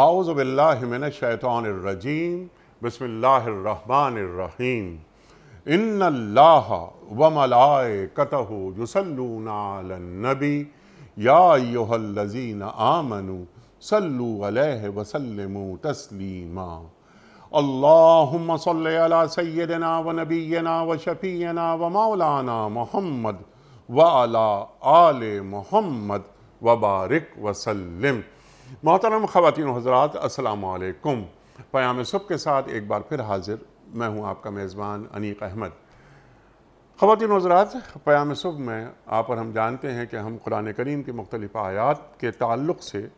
आउज़बिल्लिन शैतानरजीम बसमीम इन अल्लाह व युसलूनाबी याजीन आमनु सल्लु अलैहि वसल्लमु तस्लीमा अल्लाहुम्म सल्लि व नबीना व शफीना व मौलाना मोहम्मद व अला आले मोहम्मद व बारिक वसल्लम मोहतरम ख़वान हजरात असलकुम पयाम सब के साथ एक बार फिर हाजिर मैं हूँ आपका मेज़बान अनीक अहमद ख़वान हजरात पयाम सब में आप और हम जानते हैं कि हम कुरान करीम की मुख्तलिफ़ आयात के ताल्लुक़ से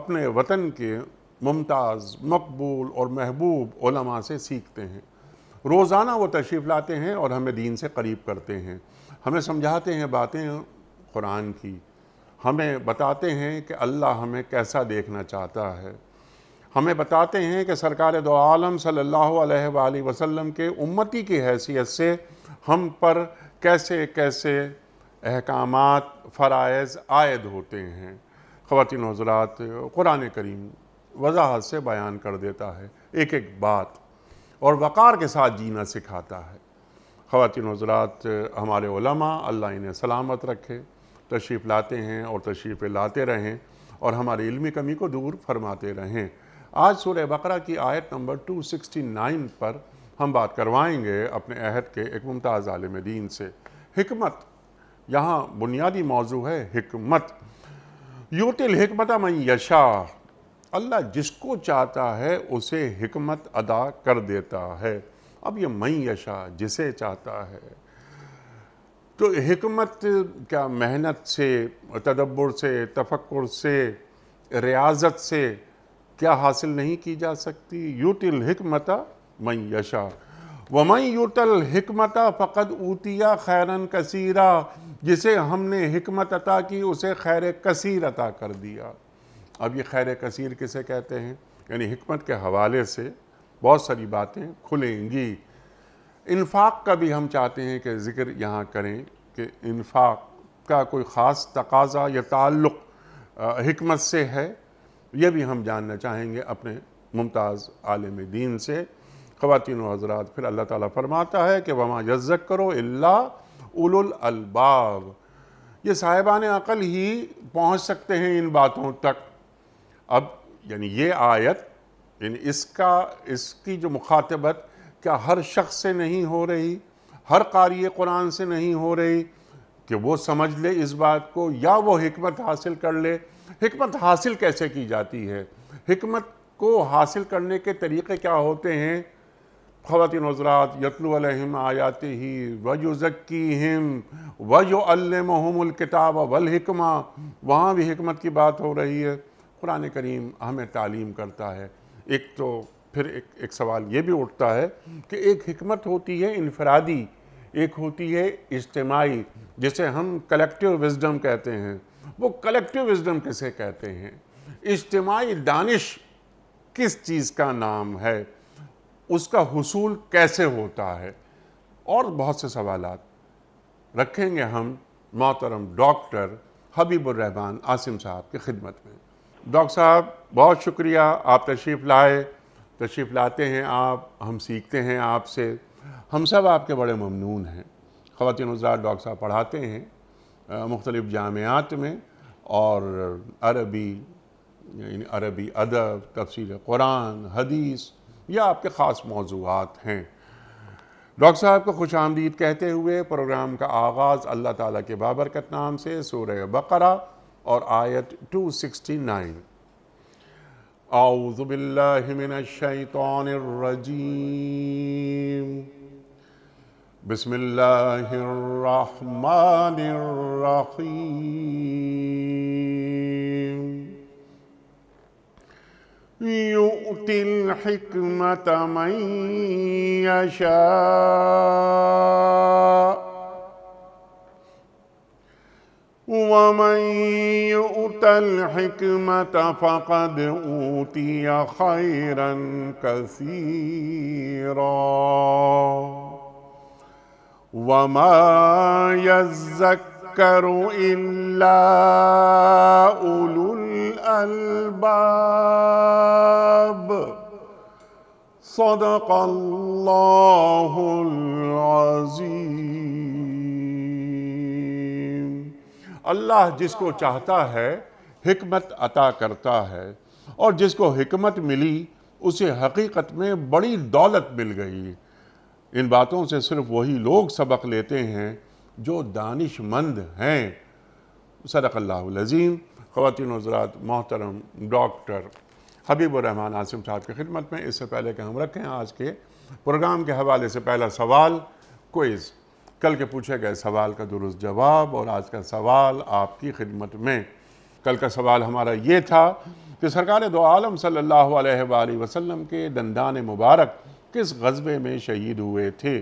अपने वतन के मुमताज़ मकबूल और महबूब से सीखते हैं रोज़ाना वो तशरीफ़ लाते हैं और हमें दीन से करीब करते हैं हमें समझाते हैं बातें कुरान की हमें बताते हैं कि अल्लाह हमें कैसा देखना चाहता है हमें बताते हैं कि सरकार दो आलम सल्लल्लाहु अलैहि वसल्लम के उम्मती की हैसियत से हम पर कैसे कैसे अहकाम फ़रज़ आयद होते हैं ख़वान हजरात क़ुरान करीम वजाहत से बयान कर देता है एक एक बात और वक़ार के साथ जीना सिखाता है ख़वान हजरात हमारे अल्लाह इन्हें सलामत रखे तशरीफ़ लाते हैं और तशरीफ़ लाते रहें और हमारी इल्मी कमी को दूर फरमाते रहें आज सूर्य बकरा की आयत नंबर 269 पर हम बात करवाएंगे अपने अहद के एक मुमताज़ आलम दीन से हमत यहाँ बुनियादी मौजू है हमत यूतिल हमत मई यशा अल्लाह जिसको चाहता है उसे हमत अदा कर देता है अब ये मई यशा जिसे चाहता है तो हमत क्या मेहनत से तदब्बर से तफक्र से रियाजत से क्या हासिल नहीं की जा सकती यूटिल हमता मई यशा व मई हमता फ़कत ऊतिया खैरन कसीरा जिसे हमने हमत अता की उसे खैर कसीर अता कर दिया अब ये खैर कसीर किसे कहते हैं यानी हमत के हवाले से बहुत सारी बातें खुलेंगी इनफाक का भी हम चाहते हैं कि ज़िक्र यहाँ करें कि इन्फाक का कोई ख़ास तकाजा या ताल्लुक हमत से है यह भी हम जानना चाहेंगे अपने मुमताज़ आलम दीन से ख़वातिन हजरात फिर अल्लाह ताला फरमाता है कि वमा यज्जक करो अल्ला अलबाब ये साहिबान अकल ही पहुँच सकते हैं इन बातों तक अब यानी ये आयत यानी इसका इसकी जो मुखातबत क्या हर शख्स से नहीं हो रही हर कारी कुरान से नहीं हो रही कि वो समझ ले इस बात को या वो हमत हासिल कर ले हमत हासिल कैसे की जाती है हमत को हासिल करने के तरीक़े क्या होते हैं ख़वान हजरात यतलम आयात ही वजुज़क्की हिम वजुअमकिताब वलहिकमा वहाँ भी हमत की बात हो रही है कुरान करीम हमें तालीम करता है एक तो फिर एक एक सवाल ये भी उठता है कि एक हमत होती है इनफरादी एक होती है इज्तमाही जिसे हम कलेक्टिव विजडम कहते हैं वो कलेक्टिव विजडम किसे कहते हैं इज्तमाही दानिश किस चीज़ का नाम है उसका हसूल कैसे होता है और बहुत से सवाल रखेंगे हम मोहतरम डॉक्टर हबीबुलरहमान आसिम साहब की खिदमत में डॉक्टर साहब बहुत शुक्रिया आप तशरीफ़ लाए तशरीफ़ लाते हैं आप हम सीखते हैं आपसे हम सब आपके बड़े ममनून हैं ख़वान हजरात डॉक्टर साहब पढ़ाते हैं मुख्तलिफ़ जामियात में और अरबी अरबी अदब तफसर कुरान हदीस यह आपके ख़ास मौजूद हैं डॉक्टर साहब को खुश आमदीद कहते हुए प्रोग्राम का आगाज़ अल्लाह ताली के बाबरकत नाम से सूर बकरा और आयत टू सिक्सटी 269 आउज़ुबिल्लाहिमिनश्शैतानिर्रजीम بسم الله الرحمن الرحيم يؤتي الحكمة من يشاء ومن يؤت الحكمة فقد أوتي خيرا كثيرا वमा यज़क्कर इल्ला उलुल अलबाब الله अजीम अल्लाह जिसको चाहता है हिकमत अता करता है और जिसको हिकमत मिली उसे हकीकत में बड़ी दौलत मिल गई इन बातों से सिर्फ वही लोग सबक लेते हैं जो दानिशमंद हैं सदक़ल्लाज़ीम ख़वान हजरात मोहतरम डॉक्टर हबीब रहमान आसिम साहब की खिदमत में इससे पहले कि हम रखें आज के प्रोग्राम के हवाले से पहला सवाल कोइज़ कल के पूछे गए सवाल का दुरुस्त जवाब और आज का सवाल आपकी खिदमत में कल का सवाल हमारा ये था कि सरकार दो आलम सल्लल्लाहु अलैहि वसल्लम के दंदान मुबारक किस गज़बे में शहीद हुए थे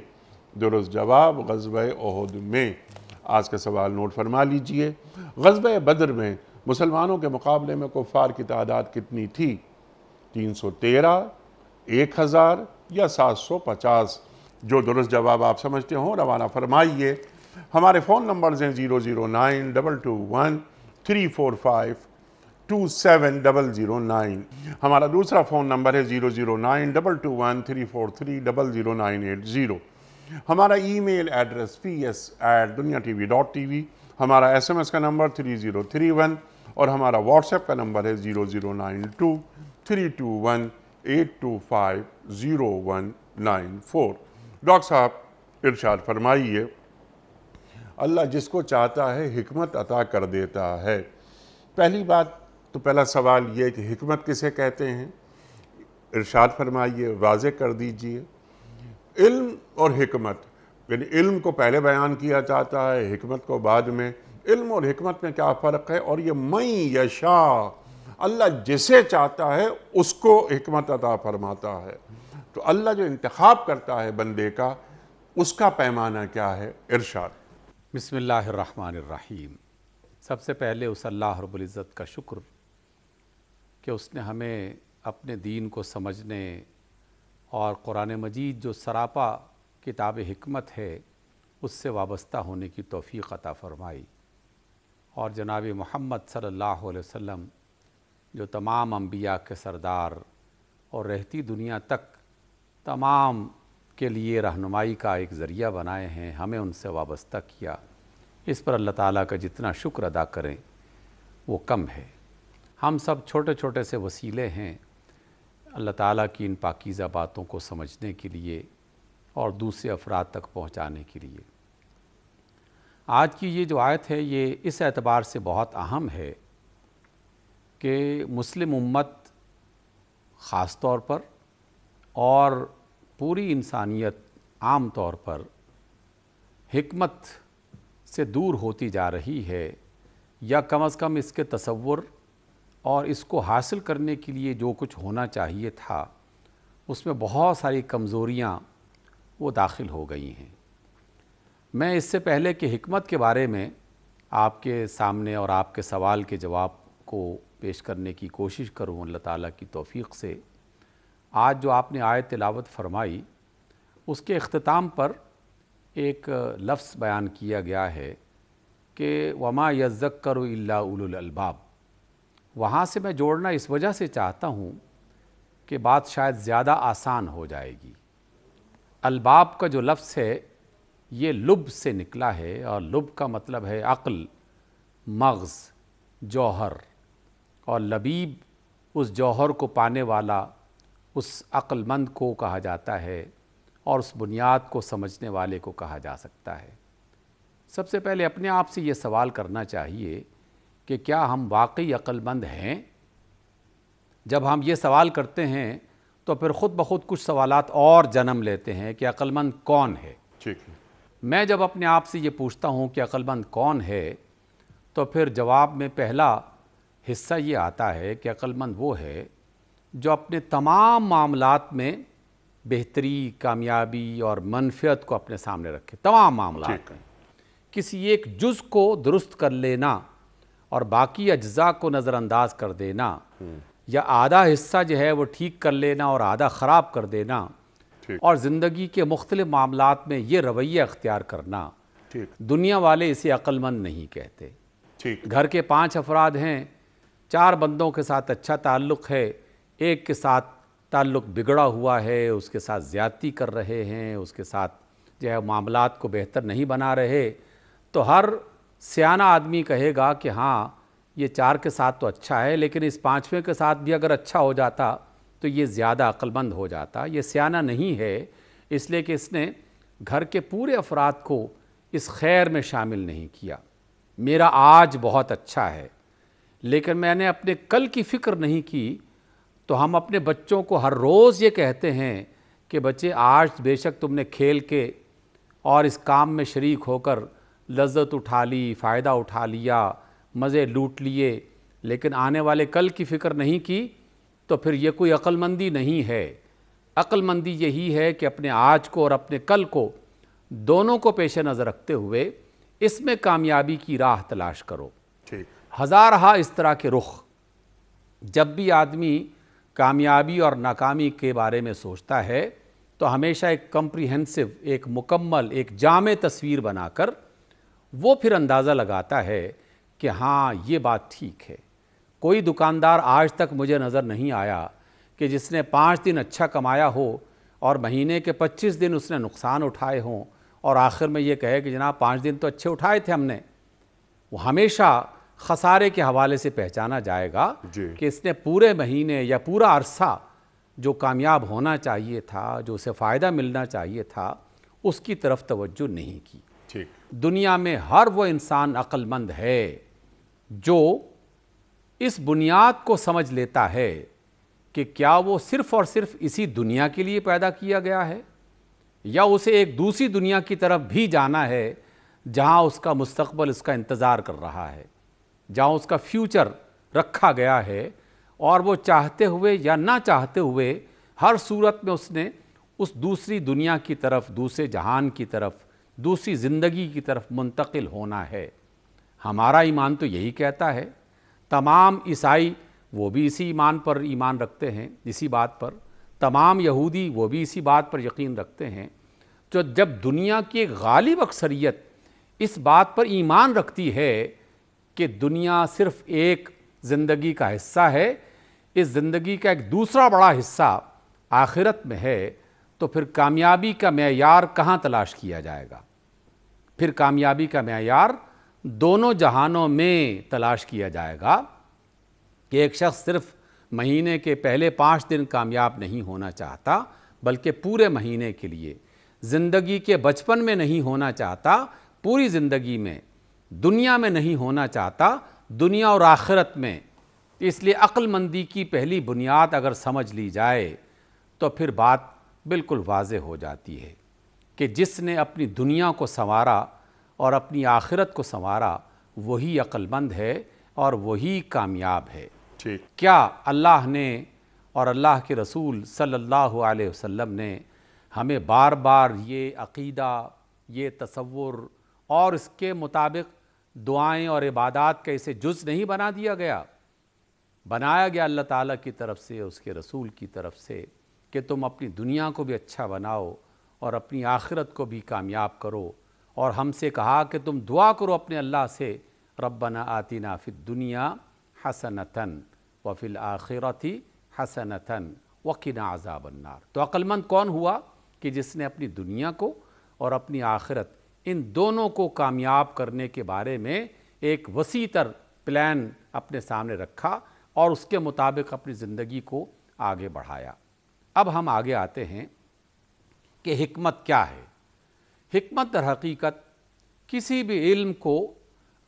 दुरुस्त जवाब गजब अहद में आज का सवाल नोट फरमा लीजिए गजब बदर में मुसलमानों के मुकाबले में कुफ़ार की तादाद कितनी थी तीन सौ तेरह एक हज़ार या सात सौ पचास जो दुरुस्त जवाब आप समझते हों रवाना फरमाइए हमारे फ़ोन नंबर हैं zero zero nine double two one three four five two seven double zero nine हमारा दूसरा फ़ोन नंबर है zero zero nine double two one three four three double zero nine eight zero हमारा email address P S at Dunya T V dot T V हमारा S M S का नंबर three zero three one और हमारा WhatsApp का नंबर है zero zero nine two three two one eight two five zero one nine four doctor साहब इरशाद फरमाइए अल्लाह जिसको चाहता है हमत अता कर देता है पहली बात तो पहला सवाल ये कि हमत किसे कहते हैं इरशाद फरमाइए वाज कर दीजिए इल्म और हमत यानी इल्म को पहले बयान किया जाता है हमत को बाद में इल्म और हमत में क्या फ़र्क है और ये मई यशा अल्लाह जिसे चाहता है उसको हमत अदा फरमाता है तो अल्लाह जो इंतखब करता है बंदे का उसका पैमाना क्या है इरशाद बसमीम सबसे पहले उस अल्लाह रबुल्ज़त का शुक्र कि उसने हमें अपने दीन को समझने और कुरान मजीद जो सरापा किताब हमत है उससे वाबस्ता होने की तोफ़ी अता फ़रमाई और जनाब मोहम्मद सल्लल्लाहु अलैहि वसल्लम जो तमाम अम्बिया के सरदार और रहती दुनिया तक तमाम के लिए रहनुमाई का एक ज़रिया बनाए हैं हमें उनसे वाबस्ता किया इस पर अल्लाह ताला का जितना शुक्र अदा करें वो कम है हम सब छोटे छोटे से वसीले हैं अल्लाह ताला की इन पाकिज़ा बातों को समझने के लिए और दूसरे अफराद तक पहुंचाने के लिए आज की ये जो आयत है ये इस एतबार से बहुत अहम है कि मुस्लिम उम्मत ख़ास तौर पर और पूरी इंसानियत आम तौर पर हमत से दूर होती जा रही है या कम अज़ कम इसके तस्वुर और इसको हासिल करने के लिए जो कुछ होना चाहिए था उसमें बहुत सारी कमज़ोरियाँ वो दाखिल हो गई हैं मैं इससे पहले कि हमत के बारे में आपके सामने और आपके सवाल के जवाब को पेश करने की कोशिश करूँ अल्लाह ताली की तोफ़ी से आज जो आपने आय तिलावत फरमाई उसके अख्ताम पर एक लफ्स बयान किया गया है कि वमा यज़क्कर अल्लाबाब वहाँ से मैं जोड़ना इस वजह से चाहता हूँ कि बात शायद ज़्यादा आसान हो जाएगी अलबाब का जो लफ्ज़ है ये लुब से निकला है और लुब का मतलब है अक्ल मग़ज़ जौहर और लबीब उस जौहर को पाने वाला उस अक्लमंद को कहा जाता है और उस बुनियाद को समझने वाले को कहा जा सकता है सबसे पहले अपने आप से ये सवाल करना चाहिए कि क्या हम वाकई अक्लमंद हैं जब हम ये सवाल करते हैं तो फिर ख़ुद ब खुद कुछ सवाल और जन्म लेते हैं कि अक्लमंद कौन है ठीक है मैं जब अपने आप से ये पूछता हूँ कि अक्लमंद कौन है तो फिर जवाब में पहला हिस्सा ये आता है कि अक्लमंद वो है जो अपने तमाम मामलों में बेहतरी कामयाबी और मनफियत को अपने सामने रखे तमाम मामला किसी एक जुज़ को दुरुस्त कर लेना और बाकी अज्जा को नज़रअंदाज कर देना या आधा हिस्सा जो है वो ठीक कर लेना और आधा ख़राब कर देना और ज़िंदगी के मुख्तलि मामला में ये रवैया अख्तियार करना दुनिया वाले इसे अक्लमंद नहीं कहते घर के पाँच अफराद हैं चार बंदों के साथ अच्छा ताल्लुक़ है एक के साथ ताल्लुक़ बिगड़ा हुआ है उसके साथ ज़्यादती कर रहे हैं उसके साथ जो है मामला को बेहतर नहीं बना रहे तो हर सियाना आदमी कहेगा कि हाँ ये चार के साथ तो अच्छा है लेकिन इस पाँचवें के साथ भी अगर अच्छा हो जाता तो ये ज़्यादा अक्लमंद हो जाता ये सियाना नहीं है इसलिए कि इसने घर के पूरे अफराद को इस खैर में शामिल नहीं किया मेरा आज बहुत अच्छा है लेकिन मैंने अपने कल की फ़िक्र नहीं की तो हम अपने बच्चों को हर रोज़ ये कहते हैं कि बच्चे आज बेशक तुमने खेल के और इस काम में शरीक होकर लज्जत उठा ली फ़ायदा उठा लिया मज़े लूट लिए लेकिन आने वाले कल की फ़िक्र नहीं की तो फिर ये कोई अक्लमंदी नहीं है अक्लमंदी यही है कि अपने आज को और अपने कल को दोनों को पेश नज़र रखते हुए इसमें कामयाबी की राह तलाश करो हज़ार हा इस तरह के रुख जब भी आदमी कामयाबी और नाकामी के बारे में सोचता है तो हमेशा एक कम्प्रीहेंसिव एक मुकम्मल एक जाम तस्वीर बनाकर वो फिर अंदाज़ा लगाता है कि हाँ ये बात ठीक है कोई दुकानदार आज तक मुझे नज़र नहीं आया कि जिसने पाँच दिन अच्छा कमाया हो और महीने के पच्चीस दिन उसने नुकसान उठाए हों और आखिर में ये कहे कि जनाब पाँच दिन तो अच्छे उठाए थे हमने वो हमेशा खसारे के हवाले से पहचाना जाएगा कि इसने पूरे महीने या पूरा अरसा जो कामयाब होना चाहिए था जो उसे फ़ायदा मिलना चाहिए था उसकी तरफ तवज्जो नहीं की दुनिया में हर वो इंसान अक्लमंद है जो इस बुनियाद को समझ लेता है कि क्या वो सिर्फ़ और सिर्फ इसी दुनिया के लिए पैदा किया गया है या उसे एक दूसरी दुनिया की तरफ भी जाना है जहाँ उसका मुस्तकबल उसका इंतज़ार कर रहा है जहाँ उसका फ्यूचर रखा गया है और वो चाहते हुए या ना चाहते हुए हर सूरत में उसने उस दूसरी दुनिया की तरफ दूसरे जहान की तरफ दूसरी ज़िंदगी की तरफ मुंतकिल होना है हमारा ईमान तो यही कहता है तमाम ईसाई वो भी इसी ईमान पर ईमान रखते हैं इसी बात पर तमाम यहूदी वो भी इसी बात पर यकीन रखते हैं तो जब दुनिया की एक गालिब अक्सरियत इस बात पर ईमान रखती है कि दुनिया सिर्फ एक ज़िंदगी का हिस्सा है इस ज़िंदगी का एक दूसरा बड़ा हिस्सा आखिरत में है तो फिर कामयाबी का मैार कहाँ तलाश किया जाएगा फिर कामयाबी का मैार दोनों जहानों में तलाश किया जाएगा कि एक शख्स सिर्फ महीने के पहले पाँच दिन कामयाब नहीं होना चाहता बल्कि पूरे महीने के लिए ज़िंदगी के बचपन में नहीं होना चाहता पूरी ज़िंदगी में दुनिया में नहीं होना चाहता दुनिया और आखिरत में इसलिए अक्लमंदी की पहली बुनियाद अगर समझ ली जाए तो फिर बात बिल्कुल वाज हो जाती है कि जिसने अपनी दुनिया को संवारा और अपनी आखिरत को संवारा वही अक्लमंद है और वही कामयाब है ठीक क्या अल्लाह ने और अल्लाह के रसूल सल्लल्लाहु अलैहि वसल्लम ने हमें बार बार ये अकीदा ये तसवुर और इसके मुताबिक दुआएं और इबादत का इसे जुज़ नहीं बना दिया गया बनाया गया अल्लाह ताला की तरफ से उसके रसूल की तरफ से कि तुम अपनी दुनिया को भी अच्छा बनाओ और अपनी आखिरत को भी कामयाब करो और हमसे कहा कि तुम दुआ करो अपने अल्लाह से रब्बना आतिना फिद दुनिया हसनतन व फिल आखिरती हसनतन वकिन आज़ाबन्नार तो अक्लमंद कौन हुआ कि जिसने अपनी दुनिया को और अपनी आखिरत इन दोनों को कामयाब करने के बारे में एक वसी तर प्लान अपने सामने रखा और उसके मुताबिक अपनी ज़िंदगी को आगे बढ़ाया अब हम आगे आते हैं कि हमत क्या है हमत दर हकीकत किसी भी इल्म को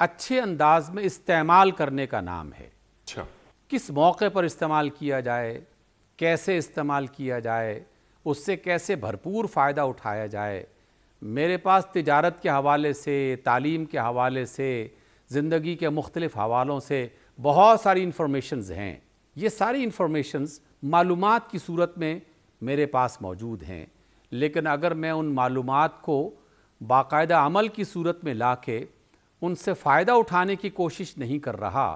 अच्छे अंदाज में इस्तेमाल करने का नाम है अच्छा किस मौके पर इस्तेमाल किया जाए कैसे इस्तेमाल किया जाए उससे कैसे भरपूर फ़ायदा उठाया जाए मेरे पास तिजारत के हवाले से तालीम के हवाले से ज़िंदगी के मुख्तलिफ़ हवालों से बहुत सारी इन्फॉर्मेशंस हैं ये सारी इन्फॉर्मेशंस मालूम की सूरत में मेरे पास मौजूद हैं लेकिन अगर मैं उन मालूम को बाकायदा अमल की सूरत में ला के उनसे फ़ायदा उठाने की कोशिश नहीं कर रहा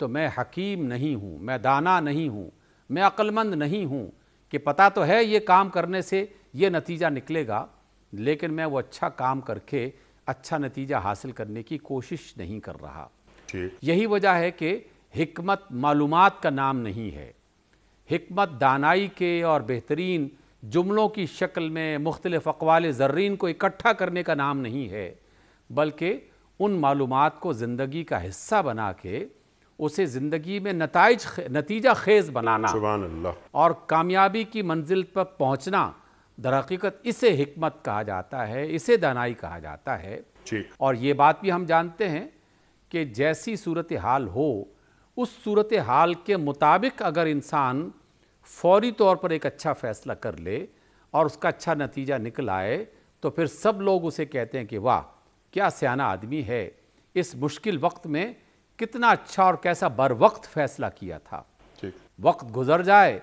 तो मैं हकीम नहीं हूँ मैं दाना नहीं हूँ मैं अक्लमंद नहीं हूँ कि पता तो है ये काम करने से ये नतीजा निकलेगा लेकिन मैं वो अच्छा काम करके अच्छा नतीजा हासिल करने की कोशिश नहीं कर रहा यही वजह है कि हमत मालूम का नाम नहीं है हमत दानाई के और बेहतरीन जुमलों की शक्ल में मुख्तलिफ अकवाल ज़र्रीन को इकट्ठा करने का नाम नहीं है बल्कि उन मालूम को ज़िंदगी का हिस्सा बना के उसे ज़िंदगी में नतज नतीजा खेज बनाना और कामयाबी की मंजिल पर पहुँचना दरहकीकत इसे हमत कहा जाता है इसे दानाई कहा जाता है और ये बात भी हम जानते हैं कि जैसी सूरत हाल हो उस सूरत हाल के मुताबिक अगर इंसान फौरी तौर पर एक अच्छा फैसला कर ले और उसका अच्छा नतीजा निकल आए तो फिर सब लोग उसे कहते हैं कि वाह क्या सयाना आदमी है इस मुश्किल वक्त में कितना अच्छा और कैसा बर वक्त फैसला किया था वक्त गुजर जाए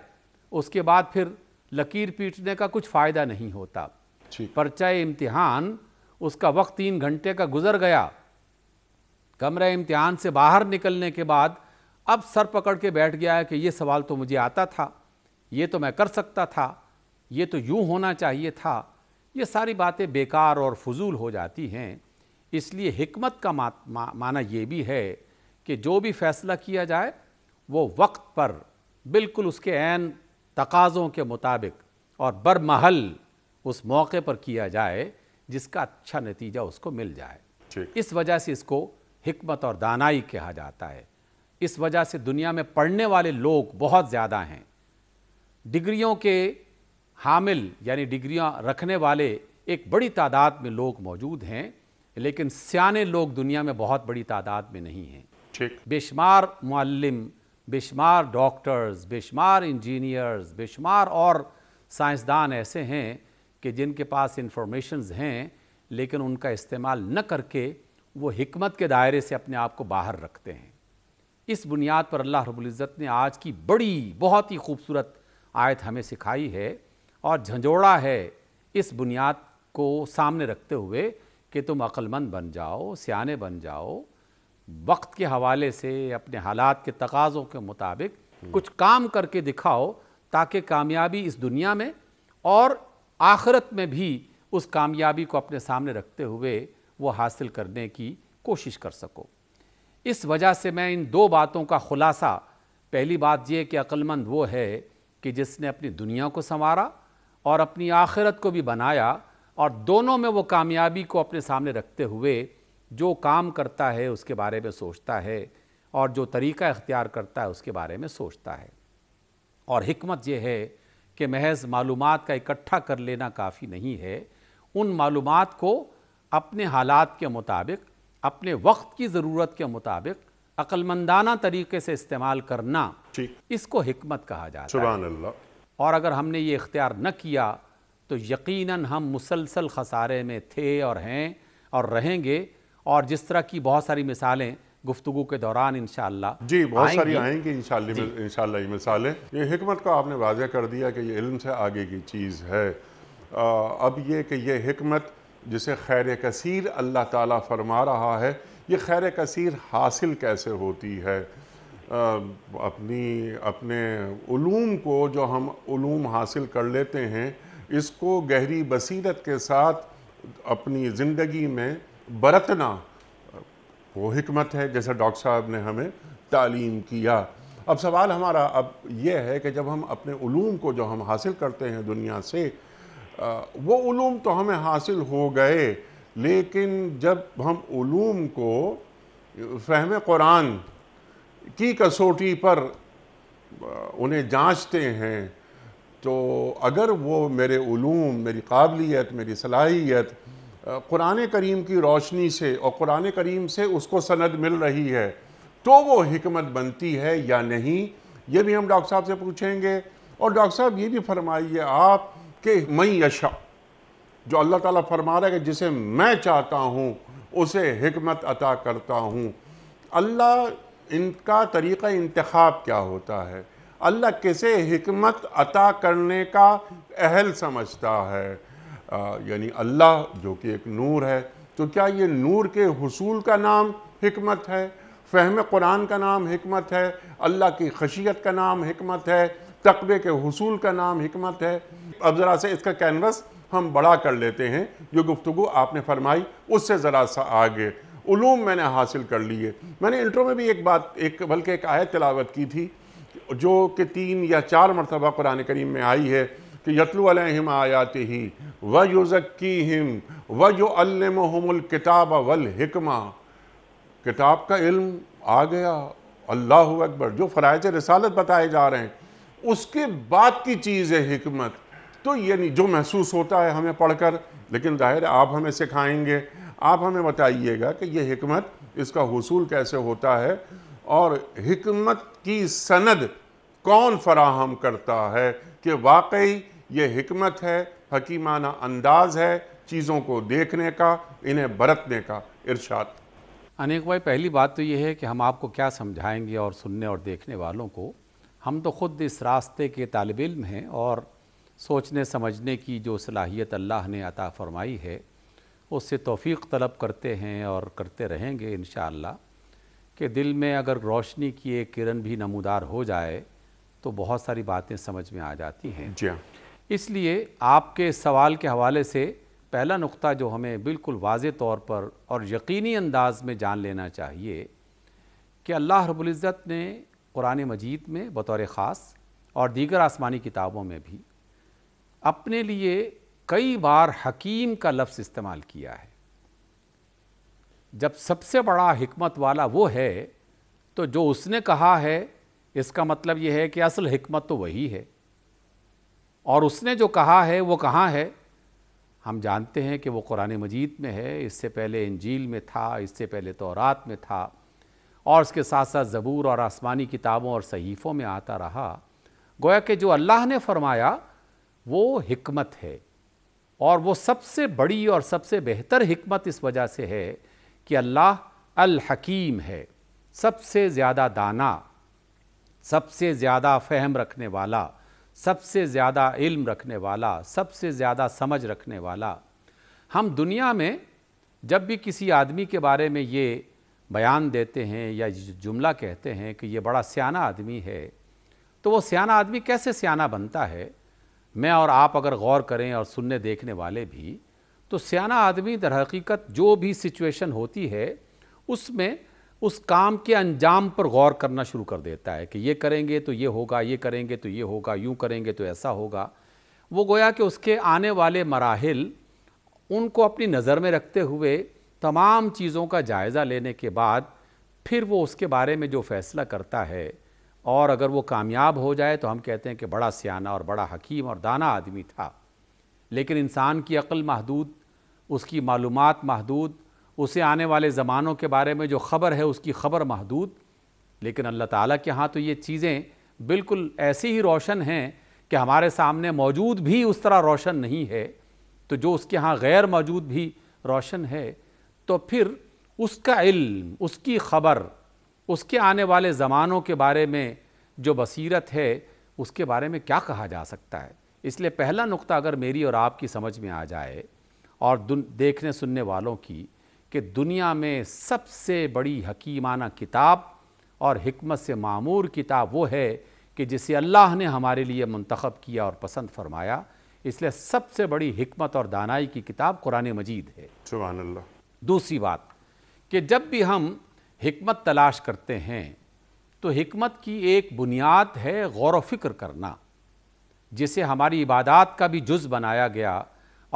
उसके बाद फिर लकीर पीटने का कुछ फ़ायदा नहीं होता परचय इम्तिहान उसका वक्त तीन घंटे का गुजर गया कमरे इम्तिहान से बाहर निकलने के बाद अब सर पकड़ के बैठ गया है कि ये सवाल तो मुझे आता था ये तो मैं कर सकता था ये तो यूँ होना चाहिए था ये सारी बातें बेकार और फजूल हो जाती हैं इसलिए हमत का मा, मा, माना ये भी है कि जो भी फ़ैसला किया जाए वो वक्त पर बिल्कुल उसके एन तकाज़ों के मुताबिक और बरमहल उस मौके पर किया जाए जिसका अच्छा नतीजा उसको मिल जाए इस वजह से इसको हमत और दानाई कहा जाता है इस वजह से दुनिया में पढ़ने वाले लोग बहुत ज़्यादा हैं डिग्रियों के हामिल यानी डिग्रियां रखने वाले एक बड़ी तादाद में लोग मौजूद हैं लेकिन सियाने लोग दुनिया में बहुत बड़ी तादाद में नहीं हैं ठीक बेशुमार मालम बेशुमार डॉक्टर्स बेशुमार इंजीनियर्स बेशुमार और साइंसदान ऐसे हैं कि जिनके पास इंफॉर्मेशन हैं लेकिन उनका इस्तेमाल न करके वो हमत के दायरे से अपने आप को बाहर रखते हैं इस बुनियाद पर अल्लाह रबुल्ज़त ने आज की बड़ी बहुत ही खूबसूरत आयत हमें सिखाई है और झंझोड़ा है इस बुनियाद को सामने रखते हुए कि तुम अक्लमंद बन जाओ सियाने बन जाओ वक्त के हवाले से अपने हालात के तकाज़ों के मुताबिक हम्म। कुछ काम करके दिखाओ ताकि कामयाबी इस दुनिया में और आखिरत में भी उस कामयाबी को अपने सामने रखते हुए वो हासिल करने की कोशिश कर सको इस वजह से मैं इन दो बातों का ख़ुलासा पहली बात यह कि अक्लमंद वो है कि जिसने अपनी दुनिया को संवारा और अपनी आखिरत को भी बनाया और दोनों में वो कामयाबी को अपने सामने रखते हुए जो काम करता है उसके बारे में सोचता है और जो तरीका इख्तियार करता है उसके बारे में सोचता है और हमत यह है कि महज मालूम का इकट्ठा कर लेना काफ़ी नहीं है उन मालूम को अपने हालात के मुताबिक अपने वक्त की ज़रूरत के मुताबिक अक्लमंदाना तरीके से इस्तेमाल करना इसको हिकमत कहा जाता है और अगर हमने ये इख्तियार न किया तो यकीनन हम मुसलसल खसारे में थे और हैं और रहेंगे और जिस तरह की बहुत सारी मिसालें गुफ्तु के दौरान इन जी बहुत सारी आएंगी इन ये मिसालें ये हमत को आपने वाजह कर दिया कि ये इल्म से आगे की चीज़ है आ, अब ये कि ये हमत जिसे खैर कसर अल्लाह ताली फरमा रहा है ये खैर कसर हासिल कैसे होती है अपनी अपने उलूम को जो हम उलूम हासिल कर लेते हैं इसको गहरी बसीरत के साथ अपनी ज़िंदगी में बरतना वो हमत है जैसे डॉक्टर साहब ने हमें तालीम किया अब सवाल हमारा अब यह है कि जब हम अपने उलूम को जो हम हासिल करते हैं दुनिया से वो उलूम तो हमें हासिल हो गए लेकिन जब हम उलूम को फहम कुरान की कसौटी पर उन्हें जांचते हैं तो अगर वो मेरे ूम मेरी काबिलियत मेरी सलाहियत कुरान करीम की रोशनी से और कुरान करीम से उसको सनद मिल रही है तो वो हमत बनती है या नहीं ये भी हम डॉक्टर साहब से पूछेंगे और डॉक्टर साहब ये भी फरमाइए आप कि मई यशा जो अल्लाह ताला फरमा रहा है कि जिसे मैं चाहता हूँ उसे हमत अता करता हूँ अल्लाह इनका तरीक़ा इंतखब क्या होता है अल्लाह किसे हमत अता करने का अहल समझता है यानी अल्लाह जो कि एक नूर है तो क्या ये नूर के हसूल का नाम हमत है फ़हम कुरान का नाम हमत है अल्लाह की खशियत का नाम हमत है तकबे के हसूल का नाम हमत है अब ज़रा से इसका कैनवस हम बड़ा कर लेते हैं जो गुफ्तु आपने फरमाई उससे ज़रा सा आगे ूम मैंने हासिल कर लिए मैंने इंट्रो में भी एक बात एक बल्कि एक आयत तलावत की थी जो कि तीन या चार मरतबा कुरान करीम में आई है कि यतलू अलहम आयात ही व युज़क्की हिम व यो अलमहमुल किताब वल हिकमा किताब का इल्म आ गया अल्लाह अकबर जो फ़राइज रसालत बताए जा रहे हैं उसके बाद की चीज़ है हिकमत तो यानी जो महसूस होता है हमें पढ़कर लेकिन ज़ाहिर आप हमें सिखाएंगे आप हमें बताइएगा कि ये हमत इसका हसूल कैसे होता है और हमत की सनद कौन फराहम करता है कि वाकई ये हमत है हकीमाना अंदाज़ है चीज़ों को देखने का इन्हें बरतने का इरशाद अनेक भाई पहली बात तो ये है कि हम आपको क्या समझाएंगे और सुनने और देखने वालों को हम तो ख़ुद इस रास्ते के तालब इम हैं और सोचने समझने की जो सलाहियत अल्लाह ने अता फ़रमाई है उससे तोफ़ी तलब करते हैं और करते रहेंगे इन कि दिल में अगर रोशनी की एक किरण भी नमूदार हो जाए तो बहुत सारी बातें समझ में आ जाती हैं जी हाँ। इसलिए आपके सवाल के हवाले से पहला नुक्ता जो हमें बिल्कुल वाज तौर पर और यकीनी अंदाज में जान लेना चाहिए कि अल्लाह रबुल्ज़त ने कुरान मजीद में बतौर ख़ास और दीगर आसमानी किताबों में भी अपने लिए कई बार हकीम का लफ्ज़ इस्तेमाल किया है जब सबसे बड़ा हिकमत वाला वो है तो जो उसने कहा है इसका मतलब यह है कि असल हिकमत तो वही है और उसने जो कहा है वो कहाँ है हम जानते हैं कि वो कुरान मजीद में है इससे पहले इंजील में था इससे पहले तौरात में था और उसके साथ साथ ज़बूर और आसमानी किताबों और सहीफ़ों में आता रहा गोया कि जो अल्लाह ने फरमाया वो हिकमत है और वो सबसे बड़ी और सबसे बेहतर हमत इस वजह से है कि अल्लाह अल हकीम है सबसे ज़्यादा दाना सबसे ज़्यादा फहम रखने वाला सबसे ज़्यादा इल्म रखने वाला सबसे ज़्यादा समझ रखने वाला हम दुनिया में जब भी किसी आदमी के बारे में ये बयान देते हैं या जुमला कहते हैं कि ये बड़ा सियाना आदमी है तो वो सियाना आदमी कैसे सियाना बनता है मैं और आप अगर गौर करें और सुनने देखने वाले भी तो सियाना आदमी दर हकीकत जो भी सिचुएशन होती है उसमें उस काम के अंजाम पर गौर करना शुरू कर देता है कि ये करेंगे तो ये होगा ये करेंगे तो ये होगा यूँ करेंगे तो ऐसा होगा वो गोया कि उसके आने वाले मराहल उनको अपनी नज़र में रखते हुए तमाम चीज़ों का जायज़ा लेने के बाद फिर वो उसके बारे में जो फ़ैसला करता है और अगर वो कामयाब हो जाए तो हम कहते हैं कि बड़ा सियाना और बड़ा हकीम और दाना आदमी था लेकिन इंसान की अक्ल महदूद उसकी मालूम महदूद उसे आने वाले ज़मानों के बारे में जो ख़बर है उसकी ख़बर महदूद लेकिन अल्लाह ताला के यहाँ तो ये चीज़ें बिल्कुल ऐसी ही रोशन हैं कि हमारे सामने मौजूद भी उस तरह रोशन नहीं है तो जो उसके यहाँ गैर मौजूद भी रोशन है तो फिर उसका इल्म उसकी ख़बर उसके आने वाले ज़मानों के बारे में जो बसीरत है उसके बारे में क्या कहा जा सकता है इसलिए पहला नुक्ता अगर मेरी और आपकी समझ में आ जाए और देखने सुनने वालों की कि दुनिया में सबसे बड़ी हकीमाना किताब और हमत से मामूर किताब वो है कि जिसे अल्लाह ने हमारे लिए मंतखब किया और पसंद फरमाया इसलिए सबसे बड़ी हमत और दानाई की किताब कुरान मजीद है दूसरी बात कि जब भी हम हमत तलाश करते हैं तो हमत की एक बुनियाद है गौर फिक्र करना जिसे हमारी इबादत का भी जुज़ बनाया गया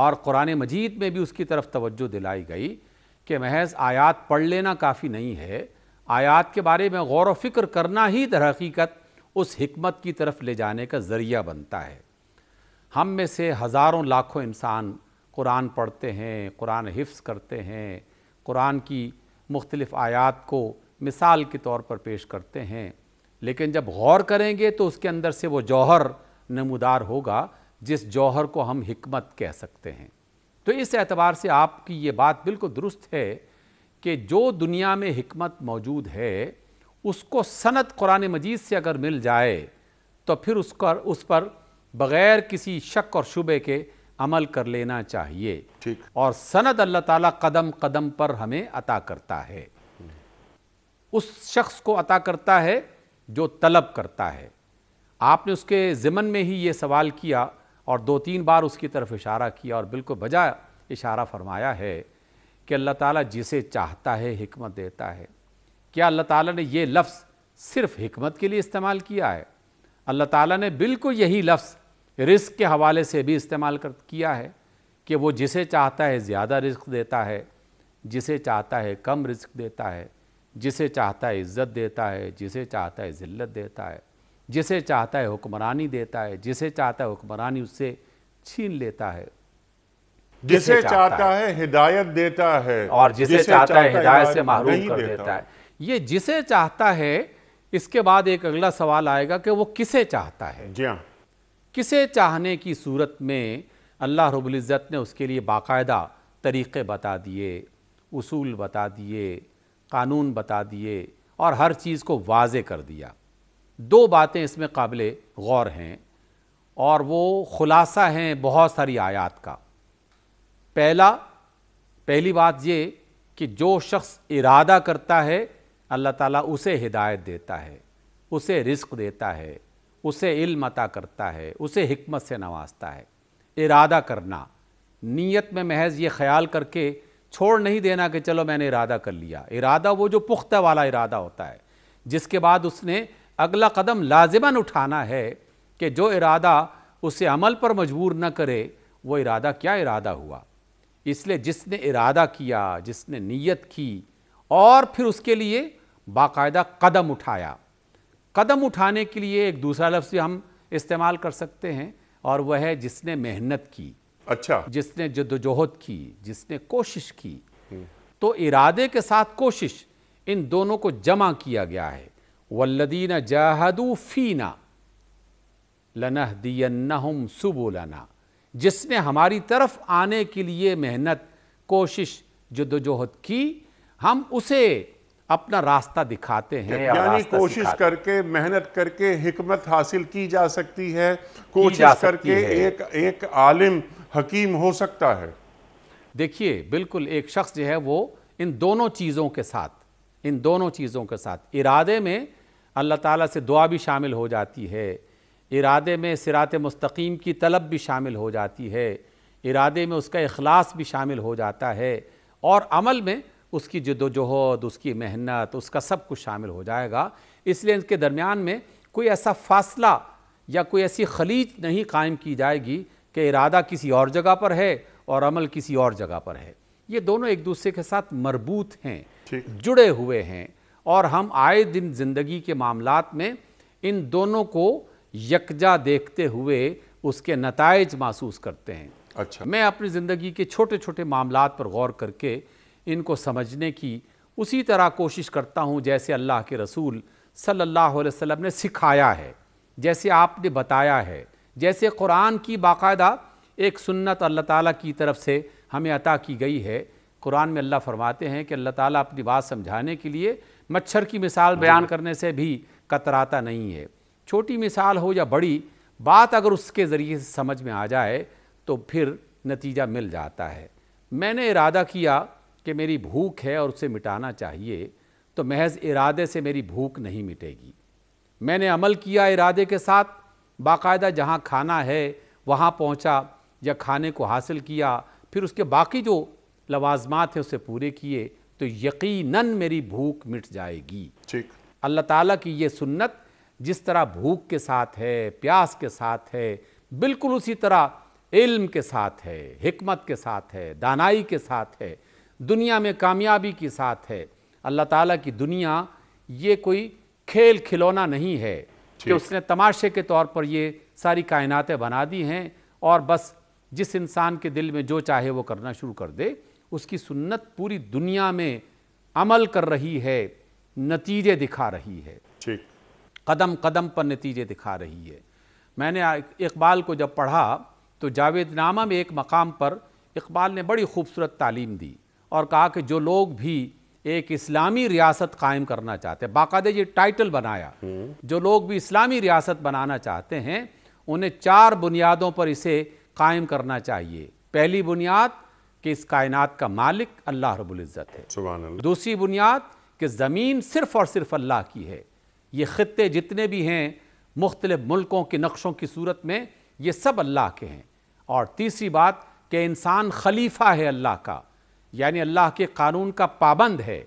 और क़ुरान मजीद में भी उसकी तरफ तवज्जो दिलाई गई कि महज आयात पढ़ लेना काफ़ी नहीं है आयात के बारे में गौर फिक्र करना ही दर हकीकत उस हमत की तरफ ले जाने का ज़रिया बनता है हम में से हज़ारों लाखों इंसान कुरान पढ़ते हैं कुरान हिफ्स करते हैं कुरान की मुख्तलिफ़ आयात को मिसाल के तौर पर पेश करते हैं लेकिन जब गौर करेंगे तो उसके अंदर से वो जौहर नमदार होगा जिस जौहर को हम हमत कह सकते हैं तो इस एतबार से आपकी ये बात बिल्कुल दुरुस्त है कि जो दुनिया में हमत मौजूद है उसको सनत कुरान मजीद से अगर मिल जाए तो फिर उसका उस पर बग़ैर किसी शक और शुबे के अमल कर लेना चाहिए ठीक और सनद अल्लाह ताला कदम कदम पर हमें अता करता है उस शख्स को अता करता है जो तलब करता है आपने उसके ज़िमन में ही ये सवाल किया और दो तीन बार उसकी तरफ इशारा किया और बिल्कुल बजा इशारा फरमाया है कि अल्लाह ताला जिसे चाहता है हमत देता है क्या अल्लाह ताला ने ये लफ्ज़ सिर्फ़ हमत के लिए इस्तेमाल किया है अल्लाह ताला ने बिल्कुल यही लफ्ज़ रिस्क के हवाले से भी इस्तेमाल कर किया है कि वो जिसे चाहता है ज़्यादा रिस्क देता है जिसे चाहता है कम रिस्क देता है जिसे चाहता है इज़्ज़त देता है जिसे चाहता है ज़िल्लत देता है जिसे चाहता है हुक्मरानी देता है जिसे चाहता है हुक्मरानी उससे छीन लेता है जिसे चाहता है हिदायत देता है और जिसे चाहता है हिदायत से महरूम कर देता है ये जिसे चाहता है इसके बाद एक अगला सवाल आएगा कि वो किसे चाहता है जी हाँ किसे चाहने की सूरत में अल्लाह रबुल्ज़त ने उसके लिए बाकायदा तरीक़े बता दिए उसूल बता दिए कानून बता दिए और हर चीज़ को वाज कर दिया दो बातें इसमें काबिल गौर हैं और वो ख़ुलासा हैं बहुत सारी आयात का पहला पहली बात ये कि जो शख्स इरादा करता है अल्लाह ताला उसे हिदायत देता है उसे रिस्क देता है उसे इल्म अता करता है उसे हमत से नवाजता है इरादा करना नीयत में महज ये ख्याल करके छोड़ नहीं देना कि चलो मैंने इरादा कर लिया इरादा वो जो पुख्ता वाला इरादा होता है जिसके बाद उसने अगला कदम लाजिमन उठाना है कि जो इरादा उसे अमल पर मजबूर न करे वो इरादा क्या इरादा हुआ इसलिए जिसने इरादा किया जिसने नीयत की और फिर उसके लिए बाकायदा कदम उठाया कदम उठाने के लिए एक दूसरा लफ्ज़ हम इस्तेमाल कर सकते हैं और वह है जिसने मेहनत की अच्छा जिसने जद्दोजहद की जिसने कोशिश की हम्म। तो इरादे के साथ कोशिश इन दोनों को जमा किया गया है वल्लदीन जहदू फीना लनह दियम सुबोलाना जिसने हमारी तरफ आने के लिए मेहनत कोशिश जद्दोजहद की हम उसे अपना रास्ता दिखाते हैं यानी कोशिश करके मेहनत करके हिकमत हासिल की जा सकती है कोशिश करके है। एक एक आलिम हकीम हो सकता है देखिए बिल्कुल एक शख्स जो है वो इन दोनों चीज़ों के साथ इन दोनों चीज़ों के साथ इरादे में अल्लाह ताला से दुआ भी शामिल हो जाती है इरादे में सिरात मुस्तकीम की तलब भी शामिल हो जाती है इरादे में उसका अखलास भी शामिल हो जाता है और अमल में उसकी जदोजहद उसकी मेहनत उसका सब कुछ शामिल हो जाएगा इसलिए इनके दरमियान में कोई ऐसा फासला या कोई ऐसी खलीज नहीं कायम की जाएगी कि इरादा किसी और जगह पर है और अमल किसी और जगह पर है ये दोनों एक दूसरे के साथ मरबूत हैं जुड़े हुए हैं और हम आए दिन ज़िंदगी के मामला में इन दोनों को यकजा देखते हुए उसके नतज महसूस करते हैं अच्छा मैं अपनी ज़िंदगी के छोटे छोटे मामला पर गौर करके इनको समझने की उसी तरह कोशिश करता हूँ जैसे अल्लाह के रसूल सल्लल्लाहु अलैहि वसल्लम ने सिखाया है जैसे आपने बताया है जैसे कुरान की बाकायदा एक सुन्नत अल्लाह ताला की तरफ से हमें अता की गई है कुरान में अल्लाह फरमाते हैं कि अल्लाह ताला अपनी बात समझाने के लिए मच्छर की मिसाल बयान करने से भी कतराता नहीं है छोटी मिसाल हो या बड़ी बात अगर उसके ज़रिए समझ में आ जाए तो फिर नतीजा मिल जाता है मैंने इरादा किया कि मेरी भूख है और उसे मिटाना चाहिए तो महज इरादे से मेरी भूख नहीं मिटेगी मैंने अमल किया इरादे के साथ बाकायदा जहाँ खाना है वहाँ पहुँचा या खाने को हासिल किया फिर उसके बाकी जो लवाजमात हैं उसे पूरे किए तो यकीनन मेरी भूख मिट जाएगी ठीक अल्लाह ताला की ये सुन्नत जिस तरह भूख के साथ है प्यास के साथ है बिल्कुल उसी तरह इल्म के साथ है हमत के साथ है दानाई के साथ है दुनिया में कामयाबी के साथ है अल्लाह ताला की दुनिया ये कोई खेल खिलौना नहीं है कि उसने तमाशे के तौर पर ये सारी कायनातें बना दी हैं और बस जिस इंसान के दिल में जो चाहे वो करना शुरू कर दे उसकी सुन्नत पूरी दुनिया में अमल कर रही है नतीजे दिखा रही है ठीक कदम कदम पर नतीजे दिखा रही है मैंने इकबाल को जब पढ़ा तो नामा में एक मकाम पर इकबाल ने बड़ी खूबसूरत तालीम दी और कहा कि जो लोग भी एक इस्लामी रियासत कायम करना चाहते हैं बाकायदे ये टाइटल बनाया जो लोग भी इस्लामी रियासत बनाना चाहते हैं उन्हें चार बुनियादों पर इसे कायम करना चाहिए पहली बुनियाद कि इस कायनात का मालिक अल्लाह रबुल्ज़त है दूसरी बुनियाद कि ज़मीन सिर्फ़ और सिर्फ अल्लाह की है ये ख़त्े जितने भी हैं मुख्तलिफ़ मुल्कों के नक्शों की सूरत में ये सब अल्लाह के हैं और तीसरी बात कि इंसान खलीफा है अल्लाह का यानी अल्लाह के कानून का पाबंद है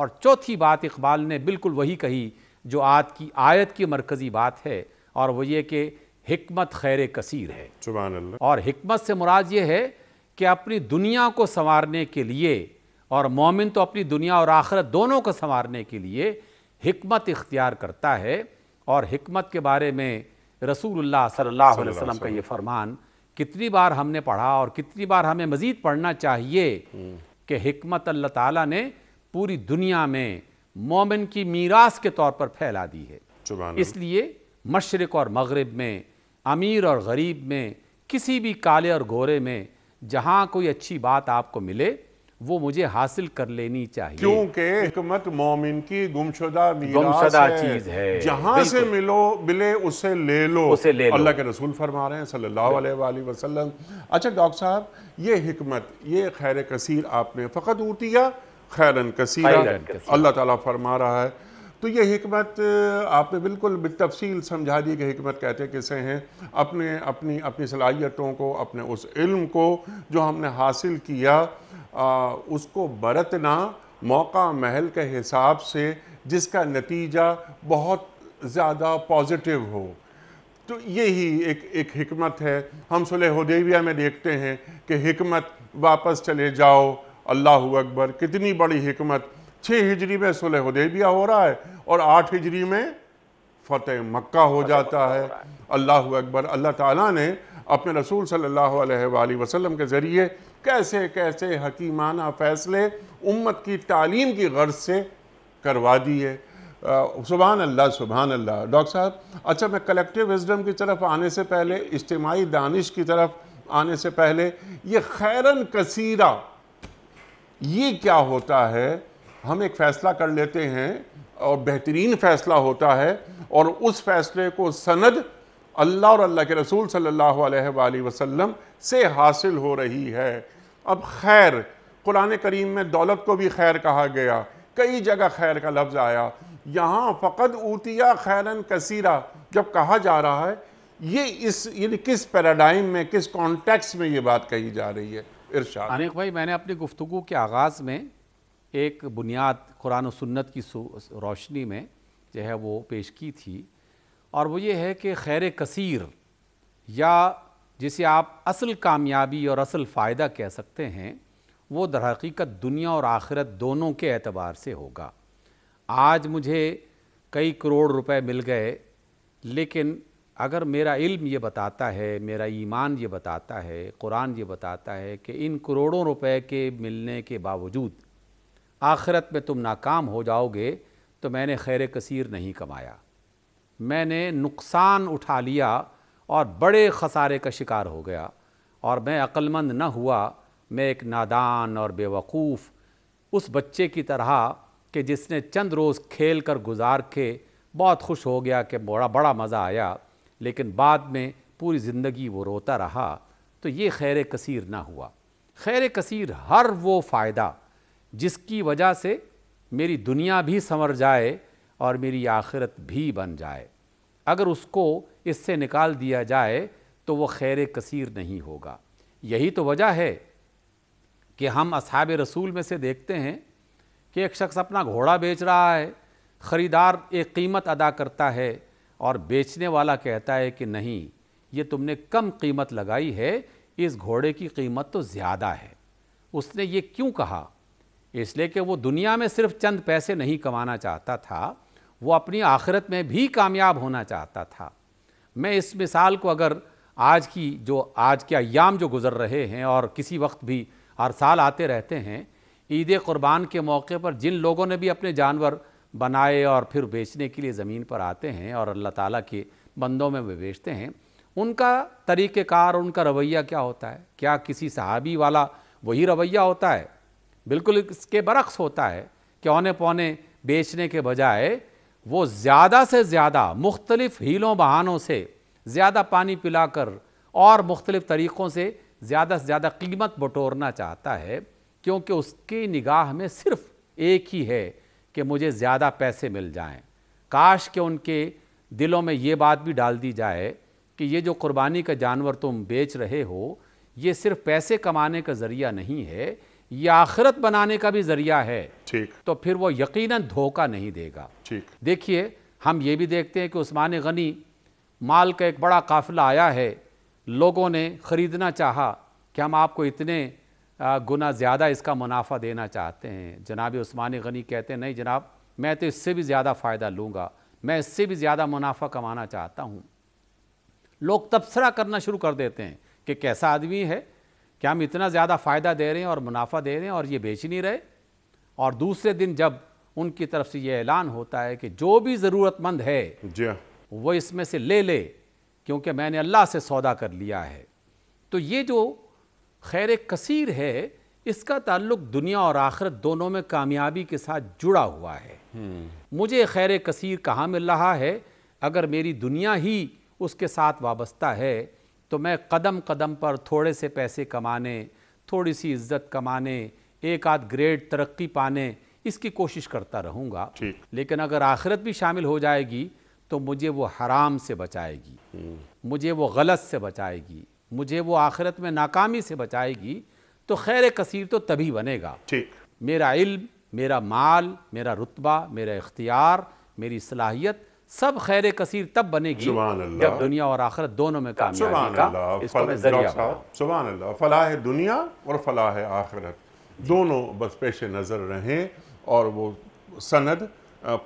और चौथी बात इकबाल ने बिल्कुल वही कही जो आज की आयत की मरकज़ी बात है और वो ये कि हमत खैर कसीर है और हमत से मुराद ये है कि अपनी दुनिया को संवारने के लिए और मोमिन तो अपनी दुनिया और आखरत दोनों को संवारने के लिए हमत इख्तियार करता है और हमत के बारे में रसूलुल्लाह सल्लल्लाहु अलैहि वसल्लम का ये फरमान कितनी बार हमने पढ़ा और कितनी बार हमें मज़ीद पढ़ना चाहिए कि हमत अल्लाह ताला ने पूरी दुनिया में मोमिन की मीरास के तौर पर फैला दी है इसलिए मशरक़ और मगरब में अमीर और गरीब में किसी भी काले और गोरे में जहाँ कोई अच्छी बात आपको मिले वो मुझे हासिल कर लेनी चाहिए क्योंकि हमत मोमिन की गुमशुदा गुमशुदा चीज है जहां से मिलो मिले उसे ले लो उसे ले अल्लाह के रसूल फरमा रहे हैं सल्लल्लाहु अलैहि वसल्लम अच्छा डॉक्टर साहब ये हिकमत ये खैर कसीर आपने फ़कत उठिया खैरन कसीर अल्लाह ताला फरमा रहा है तो ये हमत आपने बिल्कुल बतफसील समझा दी कि हमत कहते किसे हैं अपने अपनी अपनी सलाहियतों को अपने उस इल्म को जो हमने हासिल किया आ, उसको बरतना मौका महल के हिसाब से जिसका नतीजा बहुत ज़्यादा पॉजिटिव हो तो ये ही एक एक हमत है हम सुलह हदेविया में देखते हैं कि हमत वापस चले जाओ अल्लाह अकबर कितनी बड़ी हमत छः हिजरी में सुलह हदेविया हो रहा है और आठ हिजरी में फतेह मक्का हो जाता है अल्लाह अकबर अल्लाह ताला ने अपने रसूल सल्लल्लाहु अलैहि वसल्लम के ज़रिए कैसे कैसे हकीमाना फ़ैसले उम्मत की तालीम की गर्ज से करवा दिए सुबह अल्लाह सुबहान अल्लाह डॉक्टर साहब अच्छा मैं कलेक्टिव विजडम की तरफ आने से पहले इज्तमाही दानिश की तरफ आने से पहले ये खैरन कसीरा ये क्या होता है हम एक फ़ैसला कर लेते हैं और बेहतरीन फ़ैसला होता है और उस फैसले को सनद अल्लाह और अल्लाह के रसूल सल्ला अलैहि से हासिल हो रही है अब खैर कुरान करीम में दौलत को भी खैर कहा गया कई जगह खैर का लफ्ज़ आया यहाँ फ़कत ऊतिया खैरन कसीरा जब कहा जा रहा है ये इस यानी किस पैराडाइम में किस कॉन्टेक्स्ट में ये बात कही जा रही है इरशाद अनिक भाई मैंने अपनी गुफ्तु के आगाज़ में एक बुनियाद कुरान सन्नत सुन्नत की रोशनी में जो है वो पेश की थी और वो ये है कि खैर कसीर या जिसे आप असल कामयाबी और असल फ़ायदा कह सकते हैं वो दरहकीकत दुनिया और आखिरत दोनों के एतबार से होगा आज मुझे कई करोड़ रुपए मिल गए लेकिन अगर मेरा इल्म ये बताता है मेरा ईमान ये बताता है कुरान ये बताता है कि इन करोड़ों रुपए के मिलने के बावजूद आखिरत में तुम नाकाम हो जाओगे तो मैंने खैर कसीर नहीं कमाया मैंने नुकसान उठा लिया और बड़े खसारे का शिकार हो गया और मैं अक्लमंद न हुआ मैं एक नादान और बेवकूफ़ उस बच्चे की तरह कि जिसने चंद रोज़ खेल कर गुजार के बहुत खुश हो गया कि बड़ा बड़ा मज़ा आया लेकिन बाद में पूरी ज़िंदगी वो रोता रहा तो ये खैर कसीर ना हुआ खैर कसीर हर वो फ़ायदा जिसकी वजह से मेरी दुनिया भी संवर जाए और मेरी आखिरत भी बन जाए अगर उसको इससे निकाल दिया जाए तो वो खैर कसीर नहीं होगा यही तो वजह है कि हम असहाब रसूल में से देखते हैं कि एक शख्स अपना घोड़ा बेच रहा है ख़रीदार एक कीमत अदा करता है और बेचने वाला कहता है कि नहीं ये तुमने कम कीमत लगाई है इस घोड़े की कीमत तो ज़्यादा है उसने ये क्यों कहा इसलिए कि वो दुनिया में सिर्फ चंद पैसे नहीं कमाना चाहता था वो अपनी आखिरत में भी कामयाब होना चाहता था मैं इस मिसाल को अगर आज की जो आज के अयाम जो गुज़र रहे हैं और किसी वक्त भी हर साल आते रहते हैं ईद क़ुरबान के मौके पर जिन लोगों ने भी अपने जानवर बनाए और फिर बेचने के लिए ज़मीन पर आते हैं और अल्लाह ताला के बंदों में वे बेचते हैं उनका तरीक़ेकार उनका रवैया क्या होता है क्या किसी सहाबी वाला वही रवैया होता है बिल्कुल इसके बरक्स होता है कि औने पौने बेचने के बजाय वो ज़्यादा से ज़्यादा मुख्तलिफ हीलों बहानों से ज़्यादा पानी पिलाकर और मुख्तलिफ तरीक़ों से ज़्यादा से ज़्यादा कीमत बटोरना चाहता है क्योंकि उसकी निगाह में सिर्फ एक ही है कि मुझे ज़्यादा पैसे मिल जाएं। काश के उनके दिलों में ये बात भी डाल दी जाए कि ये जो कुर्बानी का जानवर तुम बेच रहे हो ये सिर्फ पैसे कमाने का ज़रिया नहीं है ये आखिरत बनाने का भी जरिया है ठीक तो फिर वो यकीनन धोखा नहीं देगा ठीक देखिए हम ये भी देखते हैं कि उस्मान गनी माल का एक बड़ा काफिला आया है लोगों ने ख़रीदना चाहा कि हम आपको इतने गुना ज़्यादा इसका मुनाफा देना चाहते हैं जनाब उस्मान गनी कहते हैं नहीं जनाब मैं तो इससे भी ज़्यादा फ़ायदा लूँगा मैं इससे भी ज़्यादा मुनाफा कमाना चाहता हूँ लोग तबसरा करना शुरू कर देते हैं कि कैसा आदमी है कि हम इतना ज़्यादा फ़ायदा दे रहे हैं और मुनाफा दे रहे हैं और ये बेच नहीं रहे और दूसरे दिन जब उनकी तरफ से ये ऐलान होता है कि जो भी ज़रूरतमंद है जी हाँ। वो इसमें से ले ले क्योंकि मैंने अल्लाह से सौदा कर लिया है तो ये जो खैर कसीर है इसका ताल्लुक दुनिया और आखरत दोनों में कामयाबी के साथ जुड़ा हुआ है हम्म। मुझे खैर कसीर कहाँ मिल रहा है अगर मेरी दुनिया ही उसके साथ वाबस्ता है तो मैं कदम कदम पर थोड़े से पैसे कमाने थोड़ी सी इज्जत कमाने एक आध ग्रेड तरक्की पाने इसकी कोशिश करता रहूँगा लेकिन अगर आखिरत भी शामिल हो जाएगी तो मुझे वो हराम से बचाएगी हम्म। मुझे वो गलत से बचाएगी मुझे वो आखिरत में नाकामी से बचाएगी तो खैर कसीर तो तभी बनेगा ठीक मेरा इल्म मेरा माल मेरा रुतबा मेरा इख्तियार मेरी सलाहियत सब खैर कसीर तब बनेगी जब दुनिया और आखिरत दोनों में फलाह दुनिया और फलाह आखिरत दोनों बस पेश नज़र रहें और वो सनद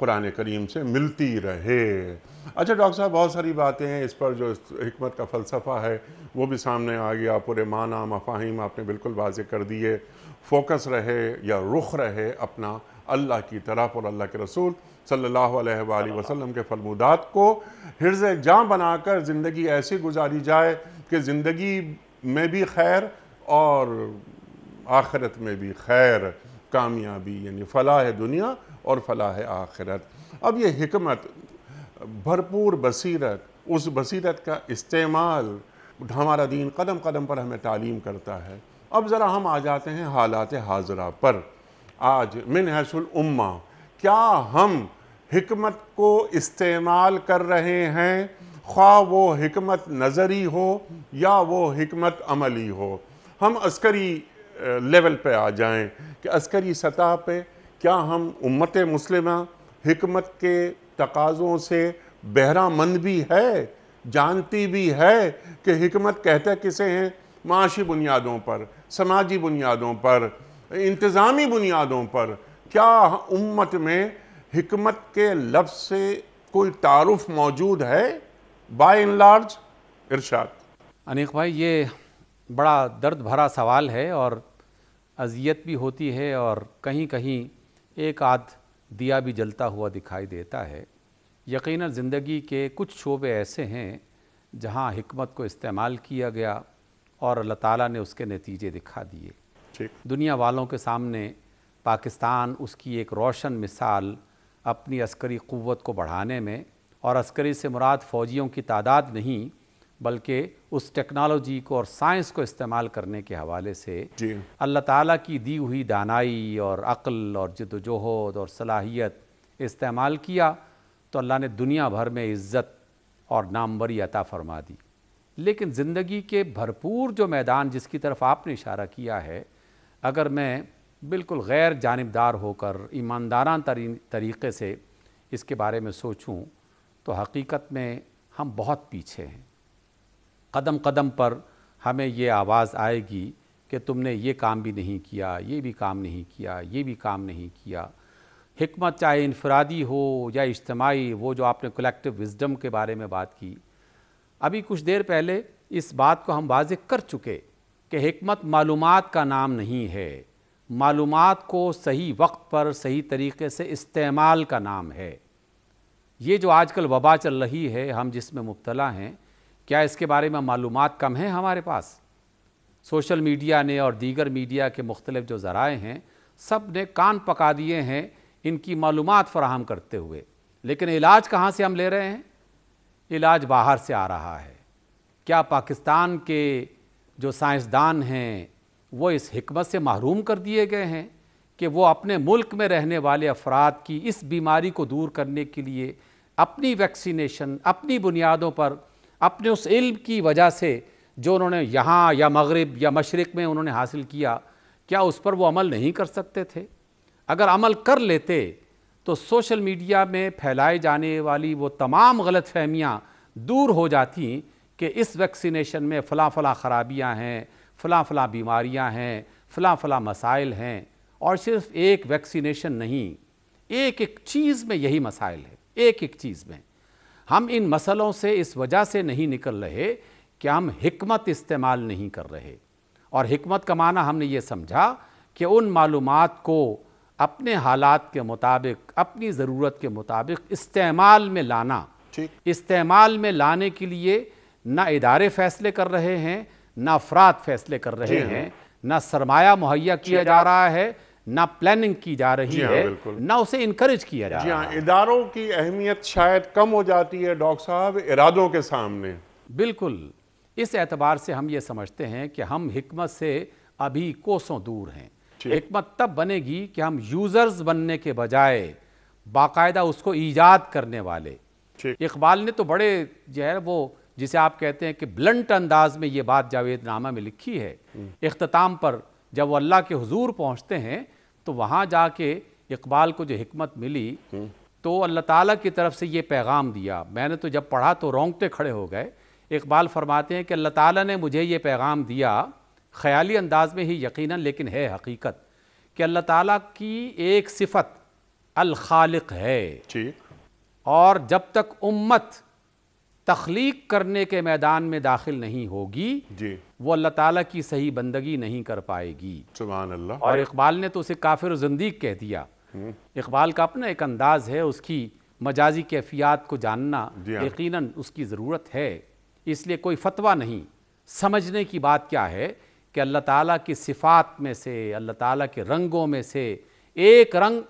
कुरान करीम से मिलती रहे अच्छा डॉक्टर साहब बहुत सारी बातें हैं इस पर जो हमत का फ़लसफ़ा है वो भी सामने आ गया पूरे माना मफाहिम आपने बिल्कुल वाज कर दिए फोकस रहे या रुख रहे अपना अल्लाह की तरफ और अल्लाह के रसूल सल्लल्लाहु अलैहि वसल्लम के फलमुदात को हिरज जाँ बनाकर ज़िंदगी ऐसी गुजारी जाए कि ज़िंदगी में भी खैर और आखिरत में भी खैर कामयाबी यानी फलाह दुनिया और फलाह आखिरत अब ये हमत भरपूर बसीरत उस बसीरत का इस्तेमाल हमारा दीन कदम कदम पर हमें तालीम करता है अब ज़रा हम आ जाते हैं हालात हाजरा पर आज मिन हैसुल उम्मा क्या हम हमत को इस्तेमाल कर रहे हैं ख्वा वो हमत नज़री हो या वो हमत अमली हो हम अस्करी लेवल पे आ जाएं कि अस्करी सतह पे क्या हम उम्मत मुस्लिम हमत के तकाज़ों से मंद भी है जानती भी है कि हमत कहते किसे हैं माशी बुनियादों पर समाजी बुनियादों पर इंतज़ामी बुनियादों पर क्या उम्मत में हमत के लफ्ज से कोई तारुफ मौजूद है by and large Irshad Anik भाई ये बड़ा दर्द भरा सवाल है और अजियत भी होती है और कहीं कहीं एक आध दिया भी जलता हुआ दिखाई देता है यकीन ज़िंदगी के कुछ शोबे ऐसे हैं जहाँ हमत को इस्तेमाल किया गया और अल्लाह ताला ने उसके नतीजे दिखा दिए दुनिया वालों के सामने पाकिस्तान उसकी एक रोशन मिसाल अपनी अस्करी क़वत को बढ़ाने में और अस्करी से मुराद फ़ौजियों की तादाद नहीं बल्कि उस टेक्नोलॉजी को और साइंस को इस्तेमाल करने के हवाले से अल्लाह ताला की दी हुई दानाई और अक्ल और जदोजहद और सलाहियत इस्तेमाल किया तो अल्लाह ने दुनिया भर में इज़्ज़त और नामवरी अता फरमा दी लेकिन ज़िंदगी के भरपूर जो मैदान जिसकी तरफ आपने इशारा किया है अगर मैं बिल्कुल गैर जानबदार होकर ईमानदारान तरीक़े से इसके बारे में सोचूं तो हकीकत में हम बहुत पीछे हैं कदम कदम पर हमें ये आवाज़ आएगी कि तुमने ये काम भी नहीं किया ये भी काम नहीं किया ये भी काम नहीं किया हमत चाहे इनफरादी हो या इज्तमाही वो जो आपने कलेक्टिव विजडम के बारे में बात की अभी कुछ देर पहले इस बात को हम वाज कर चुके कि हमत मालूम का नाम नहीं है मालूम को सही वक्त पर सही तरीके से इस्तेमाल का नाम है ये जो आजकल वबा चल रही है हम जिसमें मुबतला हैं क्या इसके बारे में मालूम कम हैं हमारे पास सोशल मीडिया ने और दीगर मीडिया के मुख्तलि जो ज़राए हैं सब ने कान पका दिए हैं इनकी मालूम फ़राहम करते हुए लेकिन इलाज कहाँ से हम ले रहे हैं इलाज बाहर से आ रहा है क्या पाकिस्तान के जो साइंसदान हैं वो इस हमत से महरूम कर दिए गए हैं कि वो अपने मुल्क में रहने वाले अफराद की इस बीमारी को दूर करने के लिए अपनी वैक्सीनेशन अपनी बुनियादों पर अपने उस इल्म की वजह से जो उन्होंने यहाँ या मगरब या मशरक़ में उन्होंने हासिल किया क्या उस पर वो अमल नहीं कर सकते थे अगर अमल कर लेते तो सोशल मीडिया में फैलाए जाने वाली वो तमाम गलत फहमियाँ दूर हो जाती कि इस वैक्सीनेशन में फ़ला फ़ला ख़राबियाँ हैं फ़ला फ़ला बीमारियां हैं फ़ला फ़ला मसाइल हैं और सिर्फ एक वैक्सीनेशन नहीं एक एक चीज़ में यही मसाइल है एक एक चीज़ में हम इन मसलों से इस वजह से नहीं निकल रहे कि हम हमत इस्तेमाल नहीं कर रहे और हमत का माना हमने ये समझा कि उन मालूम को अपने हालात के मुताबिक अपनी ज़रूरत के मुताबिक इस्तेमाल में लाना इस्तेमाल में लाने के लिए ना इदारे फैसले कर रहे हैं ना अफराद फैसले कर रहे हाँ। हैं ना सरमाया मुहैया किया जा हाँ। रहा है ना प्लानिंग की जा रही हाँ, है ना उसे इनक्रेज किया जा रहा है इदारों की अहमियत शायद कम हो जाती है डॉक्टर साहब इरादों के सामने बिल्कुल इस एतबार से हम ये समझते हैं कि हम हमत से अभी कोसों दूर हैं हमत तब बनेगी कि हम यूज़र्स बनने के बजाय बाकायदा उसको ईजाद करने वाले इकबाल ने तो बड़े जो है वो जिसे आप कहते हैं कि ब्लंट अंदाज में ये बात जावेद नामा में लिखी है अख्ताम पर जब वो अल्लाह के हजूर पहुँचते हैं तो वहाँ जाके इकबाल को जो हमत मिली तो अल्लाह ताली की तरफ से ये पैगाम दिया मैंने तो जब पढ़ा तो रोंगटे खड़े हो गए इकबाल फरमाते हैं कि अल्लाह ताली ने मुझे ये पैगाम दिया ख्याली अंदाज में ही यकीन लेकिन है हकीकत कि अल्लाह ताली की एक सिफत अल है और जब तक उम्मत तख्लीक करने के मैदान में दाखिल नहीं होगी जी वो अल्लाह ताला की सही बंदगी नहीं कर पाएगी अल्लाह और इकबाल ने तो उसे काफिर जिंदगी कह दिया हम्म। इकबाल का अपना एक अंदाज है उसकी मजाजी कैफियात को जानना हाँ। यकीनन उसकी ज़रूरत है इसलिए कोई फतवा नहीं समझने की बात क्या है कि अल्लाह ताला की सिफात में से अल्लाह ताला के रंगों में से एक रंग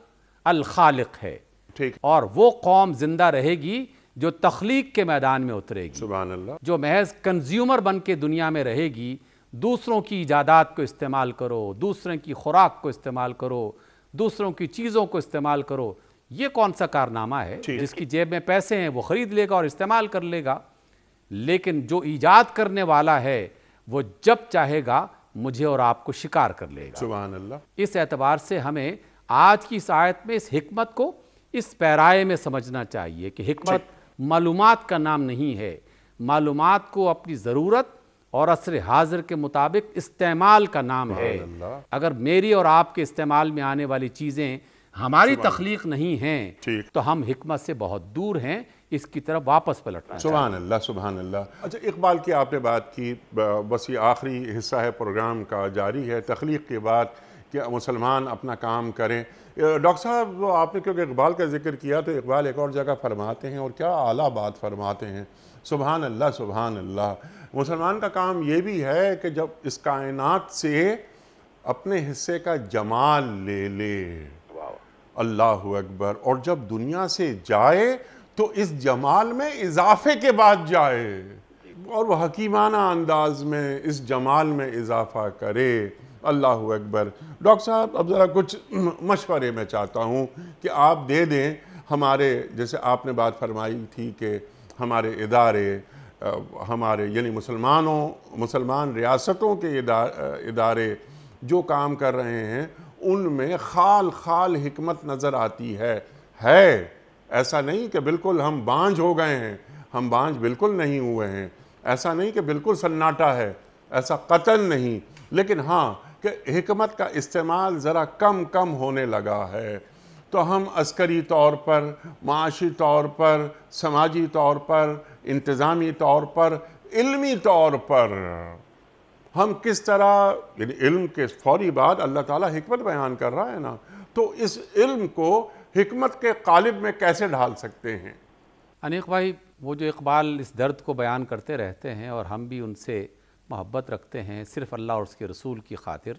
अलखालिक है ठीक और वो कौम ज़िंदा रहेगी जो तख्लीक के मैदान में उतरेगी सुबह जो महज कंज्यूमर बन के दुनिया में रहेगी दूसरों की ईजादात को इस्तेमाल करो दूसरों की खुराक को इस्तेमाल करो दूसरों की चीज़ों को इस्तेमाल करो ये कौन सा कारनामा है जिसकी जेब में पैसे हैं वो ख़रीद लेगा और इस्तेमाल कर लेगा लेकिन जो ईजाद करने वाला है वो जब चाहेगा मुझे और आपको शिकार कर लेगा सुबह इस एतबार से हमें आज की इस आयत में इस हमत को इस पैराए में समझना चाहिए कि हमत मालूम का नाम नहीं है मालूम को अपनी ज़रूरत और असर हाजिर के मुताबिक इस्तेमाल का नाम है अगर मेरी और आपके इस्तेमाल में आने वाली चीज़ें हमारी तख्लीक नहीं हैं तो हम हमत से बहुत दूर हैं इसकी तरफ वापस पलटना सुबह अल्लाह सुबह अल्लाह अच्छा इकबाल की आपने बात की बस ये आखिरी हिस्सा है प्रोग्राम का जारी है तख्लीक के बाद कि मुसलमान अपना काम करें डॉक्टर साहब आपने क्योंकि इकबाल का जिक्र किया तो इकबाल एक और जगह फरमाते हैं और क्या आला बात फरमाते हैं सुबहान अल्लाह सुबहान अल्लाह मुसलमान का काम ये भी है कि जब इस कायनात से अपने हिस्से का जमाल ले ले अल्लाह अकबर और जब दुनिया से जाए तो इस जमाल में इजाफे के बाद जाए और वह हकीमाना अंदाज में इस जमाल में इजाफा करे अल्लाह अकबर डॉक्टर साहब अब ज़रा कुछ मशवरे में चाहता हूँ कि आप दे दें हमारे जैसे आपने बात फरमाई थी कि हमारे इदारे हमारे यानी मुसलमानों मुसलमान रियासतों के इदारे जो काम कर रहे हैं उनमें खाल खाल हमत नज़र आती है है ऐसा नहीं कि बिल्कुल हम बांझ हो गए हैं हम बांझ बिल्कुल नहीं हुए हैं ऐसा नहीं कि बिल्कुल सन्नाटा है ऐसा कतल नहीं लेकिन हाँ कि हमत का इस्तेमाल ज़रा कम कम होने लगा है तो हम अस्करी तौर पर माशी तौर पर समाजी तौर पर इंतज़ामी तौर पर इल्मी तौर पर हम किस तरह इल्म के फौरी बाद अल्लाह ताला हमत बयान कर रहा है ना तो इस इल्म को हमत के कालिब में कैसे ढाल सकते हैं अनिक भाई वो जो इकबाल इस दर्द को बयान करते रहते हैं और हम भी उनसे मोहब्बत रखते हैं सिर्फ़ अल्लाह और उसके रसूल की खातिर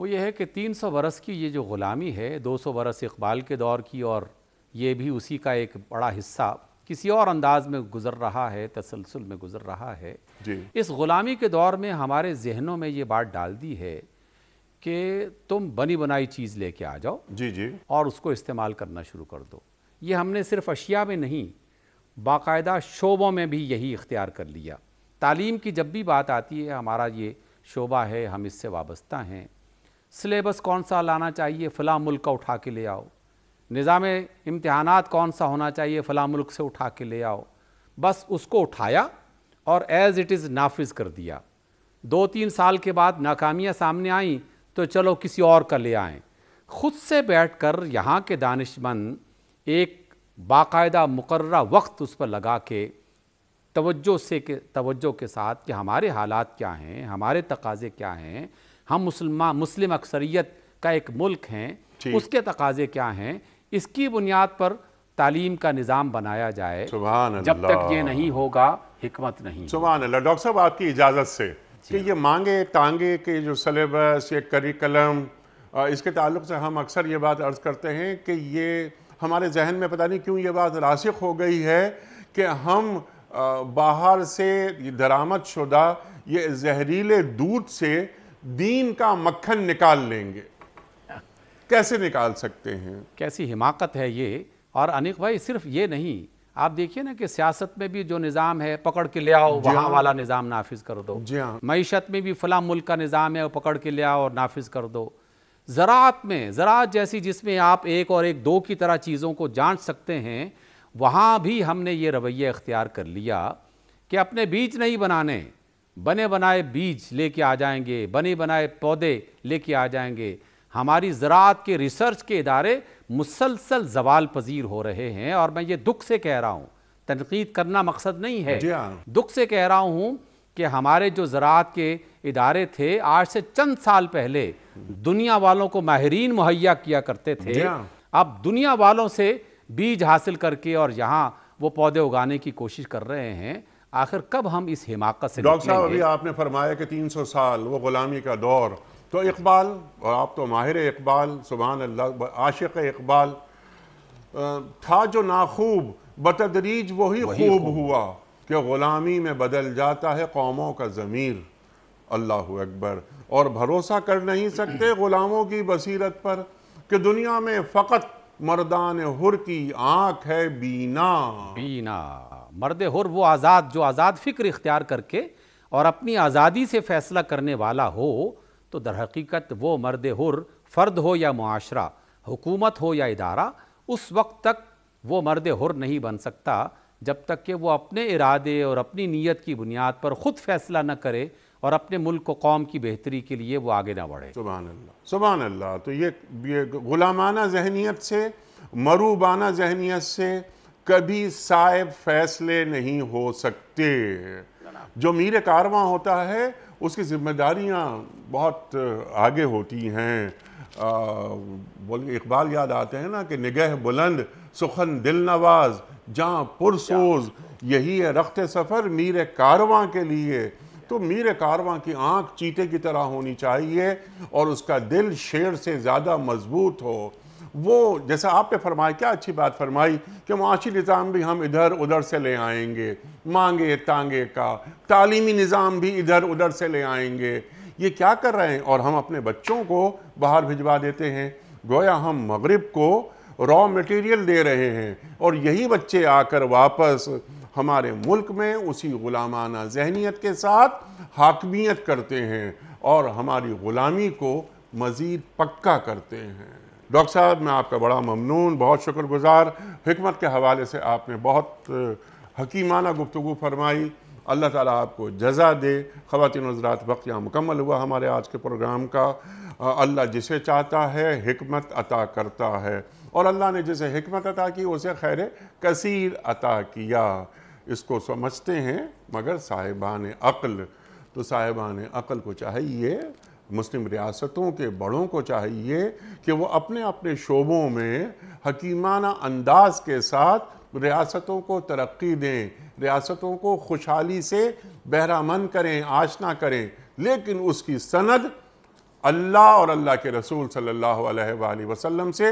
वो ये है कि 300 बरस की ये जो ग़ुलामी है 200 बरस इकबाल के दौर की और ये भी उसी का एक बड़ा हिस्सा किसी और अंदाज में गुज़र रहा है तसलसल में गुज़र रहा है जी। इस ग़ुलामी के दौर में हमारे जहनों में ये बात डाल दी है कि तुम बनी बनाई चीज़ लेके आ जाओ जी जी और उसको इस्तेमाल करना शुरू कर दो ये हमने सिर्फ अशिया में नहीं बाकायदा शोबों में भी यही इख्तियार कर लिया तालीम की जब भी बात आती है हमारा ये शोबा है हम इससे वाबस्ता हैं सिलेबस कौन सा लाना चाहिए फ़लाँ मुल्क का उठा के ले आओ निज़ाम इम्तहान कौन सा होना चाहिए फ़लाँ मुल्क से उठा के ले आओ बस उसको उठाया और एज़ इट इज़ नाफिज कर दिया दो तीन साल के बाद नाकामियाँ सामने आईं तो चलो किसी और का ले आएँ ख़ुद से बैठ कर यहाँ के दानशमंद एक बाकायदा मुकर्रा वक्त उस पर लगा के तवज्जो से के तवज्जो के साथ कि हमारे हालात क्या हैं हमारे तकाजे क्या हैं हम मुसलमान मुस्लिम अक्सरियत का एक मुल्क हैं उसके तकाजे क्या हैं इसकी बुनियाद पर तालीम का निज़ाम बनाया जाए जब तक ये नहीं होगा हमत नहीं सुबह डॉक्टर साहब आपकी इजाज़त से कि ये मांगे टांगे के जो सलेबस ये करिकलम इसके ताल्लुक से हम अक्सर ये बात अर्ज़ करते हैं कि ये हमारे जहन में पता नहीं क्यों ये बात रासिक हो गई है कि हम बाहर से दरामद शुदा ये जहरीले दूध से दीन का मक्खन निकाल लेंगे कैसे निकाल सकते हैं कैसी हिमाकत है ये और अनिक भाई सिर्फ ये नहीं आप देखिए ना कि सियासत में भी जो निज़ाम है पकड़ के ले आओ वहाँ हाँ। वाला निज़ाम नाफिज कर दो जी हाँ मीशत में भी फला मुल्क का निज़ाम है पकड़ के ले आओ और नाफिज कर दो ज़रात में ज़रात जैसी जिसमें आप एक और एक दो की तरह चीज़ों को जांच सकते हैं वहाँ भी हमने ये रवैया अख्तियार कर लिया कि अपने बीज नहीं बनाने बने बनाए बीज लेके आ जाएंगे बने बनाए पौधे लेके आ जाएंगे हमारी ज़रात के रिसर्च के इदारे मुसलसल जवाल पजीर हो रहे हैं और मैं ये दुख से कह रहा हूँ तनकीद करना मकसद नहीं है हाँ। दुख से कह रहा हूँ कि हमारे जो ज़रात के इदारे थे आज से चंद साल पहले दुनिया वालों को माहरीन मुहैया किया करते थे हाँ। अब दुनिया वालों से बीज हासिल करके और यहाँ वो पौधे उगाने की कोशिश कर रहे हैं आखिर कब हम इस हिमाकत से डॉक्टर साहब अभी आपने फरमाया कि 300 साल वो ग़ुलामी का दौर तो इकबाल और आप तो माहिर इकबाल सुबहान आशिक इकबाल था जो नाखूब बतदरीज वही, वही खूब हुआ कि ग़ुलामी में बदल जाता है कौमों का ज़मीर अल्लाह अकबर और भरोसा कर नहीं सकते ग़ुलामों की बसीरत पर कि दुनिया में फ़कत मर्दान हुर की आंख है बीना बीना मर्द हुर वो आज़ाद जो आज़ाद फिक्र इख्तियार करके और अपनी आज़ादी से फैसला करने वाला हो तो दर हकीकत वो मर्द हुर फ़र्द हो या मुआरा हुकूमत हो या इदारा उस वक्त तक वो मर्द हुर नहीं बन सकता जब तक कि वो अपने इरादे और अपनी नीयत की बुनियाद पर ख़ुद फैसला न करे और अपने मुल्क को कौम की बेहतरी के लिए वो आगे ना बढ़े सुबह अल्लाह सुबहान अल्लाह तो ये, ये गुलामाना जहनीत से मरूबाना जहनीत से कभी साब फैसले नहीं हो सकते जो मीर कारवा होता है उसकी जिम्मेदारियाँ बहुत आगे होती हैं बोलिए इकबाल याद आते हैं ना कि निगह बुलंद सुखन दिल नवाज जहाँ पुरसोज यही है रख्त सफ़र मीर कारवा के लिए तो मीर कारवा की आंख चीते की तरह होनी चाहिए और उसका दिल शेर से ज़्यादा मजबूत हो वो जैसा आपने फरमाया क्या अच्छी बात फरमाई कि माशी निज़ाम भी हम इधर उधर से ले आएंगे मांगे तांगे का तालीमी निज़ाम भी इधर उधर से ले आएंगे ये क्या कर रहे हैं और हम अपने बच्चों को बाहर भिजवा देते हैं गोया हम मगरब को रॉ मटेरियल दे रहे हैं और यही बच्चे आकर वापस हमारे मुल्क में उसी ग़ुलामाना जहनीत के साथ हाकमियत करते हैं और हमारी ग़ुलामी को मज़ीद पक्का करते हैं डॉक्टर साहब मैं आपका बड़ा ममनून बहुत शुक्रगुजार हमत के हवाले से आपने बहुत हकीमाना गुफ्तु फरमाई अल्लाह ताला आपको जजा दे खातिन हजरात वक्त यहाँ मुकम्मल हुआ हमारे आज के प्रोग्राम का अल्लाह जिसे चाहता है हमत अता करता है और अल्लाह ने जिसे हमत अता की उसे खैर कसीर अता किया इसको समझते हैं मगर साहिबान अक्ल तो साहिबान अक्ल को चाहिए मुस्लिम रियासतों के बड़ों को चाहिए कि वो अपने अपने शोबों में हकीमाना अंदाज के साथ रियासतों को तरक्की दें रियासतों को खुशहाली से बहरामंद करें आशना करें लेकिन उसकी सनद अल्लाह और अल्लाह के रसूल सल्लल्लाहु अलैहि वसल्लम से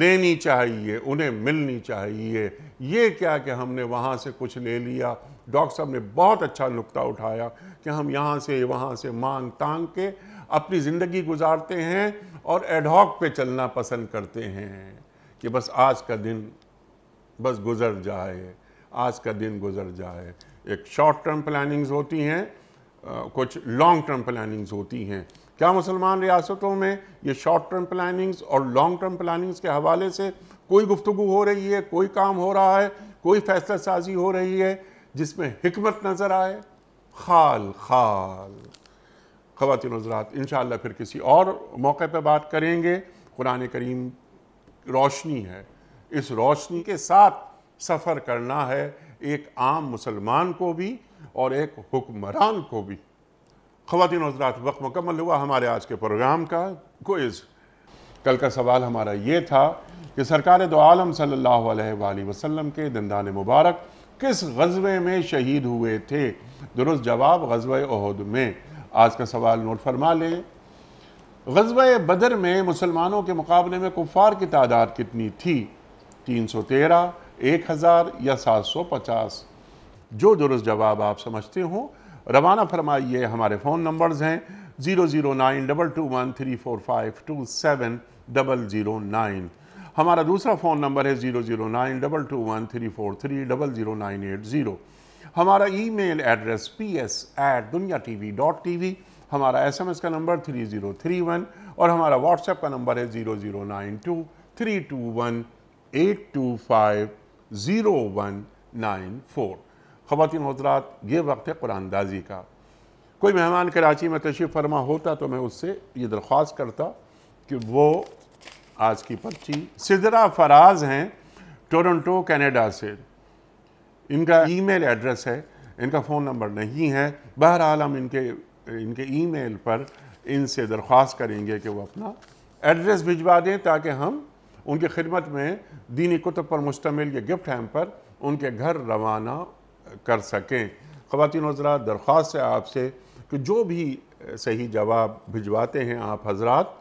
लेनी चाहिए उन्हें मिलनी चाहिए ये क्या कि हमने वहाँ से कुछ ले लिया डॉक्टर साहब ने बहुत अच्छा नुकता उठाया कि हम यहाँ से वहाँ से मांग तांग के अपनी ज़िंदगी गुजारते हैं और एडहॉक पे चलना पसंद करते हैं कि बस आज का दिन बस गुज़र जाए आज का दिन गुज़र जाए एक शॉर्ट टर्म प्लानिंग्स होती हैं कुछ लॉन्ग टर्म प्लानिंग्स होती हैं क्या मुसलमान रियासतों में ये शॉर्ट टर्म प्लानिंग्स और लॉन्ग टर्म प्लानिंग्स के हवाले से कोई गुफ्तु हो रही है कोई काम हो रहा है कोई फैसला साजी हो रही है जिसमें हमत नज़र आए खाल खाल ख़वान हजरात इन फिर किसी और मौके पर बात करेंगे कुरान करीम रोशनी है इस रोशनी के साथ सफ़र करना है एक आम मुसलमान को भी और एक हुक्मरान को भी ख़वान हजरात वक्त मुकम्मल हुआ हमारे आज के प्रोग्राम का कोइज़ कल का सवाल हमारा ये था कि सरकार दो आलम सल्ला वसम के दंदान मुबारक किस गजबे में शहीद हुए थे दुरुस्त जवाब गजब अहद में आज का सवाल नोट फरमा लें गजब बदर में मुसलमानों के मुकाबले में कुफार की तादाद कितनी थी तीन सौ तेरह एक हज़ार या सात सौ पचास जो दुरुस्त जवाब आप समझते हो रवाना फरमाइए हमारे फ़ोन नंबर्स हैं zero zero nine double two one three four five two seven double zero nine हमारा दूसरा फ़ोन नंबर है zero zero nine double two one three four three double zero nine eight zero हमारा email address P S at Dunya T V dot T V हमारा S M S का नंबर three zero three one और हमारा WhatsApp का नंबर है zero zero nine two three two one eight two five zero one nine four ख़वान हजरात ये वक्त है कुरान का कोई मेहमान कराची में तशरीफ़ फरमा होता तो मैं उससे ये दरख्वास्त करता कि वो आज की पर्ची सिदरा फराज हैं टोरंटो कनाडा से इनका ईमेल एड्रेस है इनका फ़ोन नंबर नहीं है बहरहाल हम इनके इनके ईमेल पर इनसे दरख्वास्त करेंगे कि वो अपना एड्रेस भिजवा दें ताकि हम उनकी खिदमत में दीनी कुतुब पर मुश्तमिल ये गिफ्ट हैम पर उनके घर रवाना कर सकें ख़वान हजरा दरख्वास्त है आपसे कि जो भी सही जवाब भिजवाते हैं आप हजरात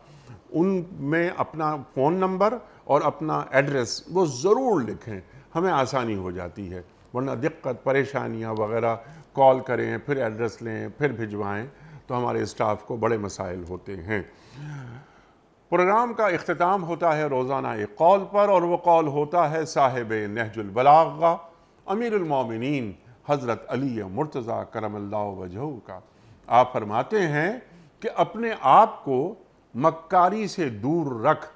उनमें अपना फ़ोन नंबर और अपना एड्रेस वो ज़रूर लिखें हमें आसानी हो जाती है वरना दिक्कत परेशानियाँ वगैरह कॉल करें फिर एड्रेस लें फिर भिजवाएं तो हमारे स्टाफ को बड़े मसाइल होते हैं प्रोग्राम का अख्ताम होता है रोज़ाना एक कॉल पर और वह कॉल होता है साहिब नहजुलबला अमीरमिन हज़रत अली मुर्तज़ा करमल्ला वजह का आप फरमाते हैं कि अपने आप को मक्कारी से दूर रख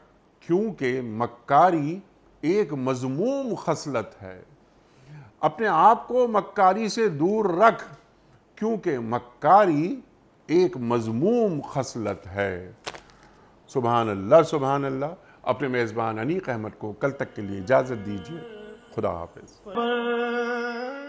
क्योंकि मक्कारी एक मजमूम खसलत है अपने आप को मक्कारी से दूर रख क्योंकि मक्कारी एक मजमूम खसलत है सुबहान अल्लाह सुबहान अल्लाह अपने मेज़बान अनीक अहमद को कल तक के लिए इजाज़त दीजिए खुदा हाफिज़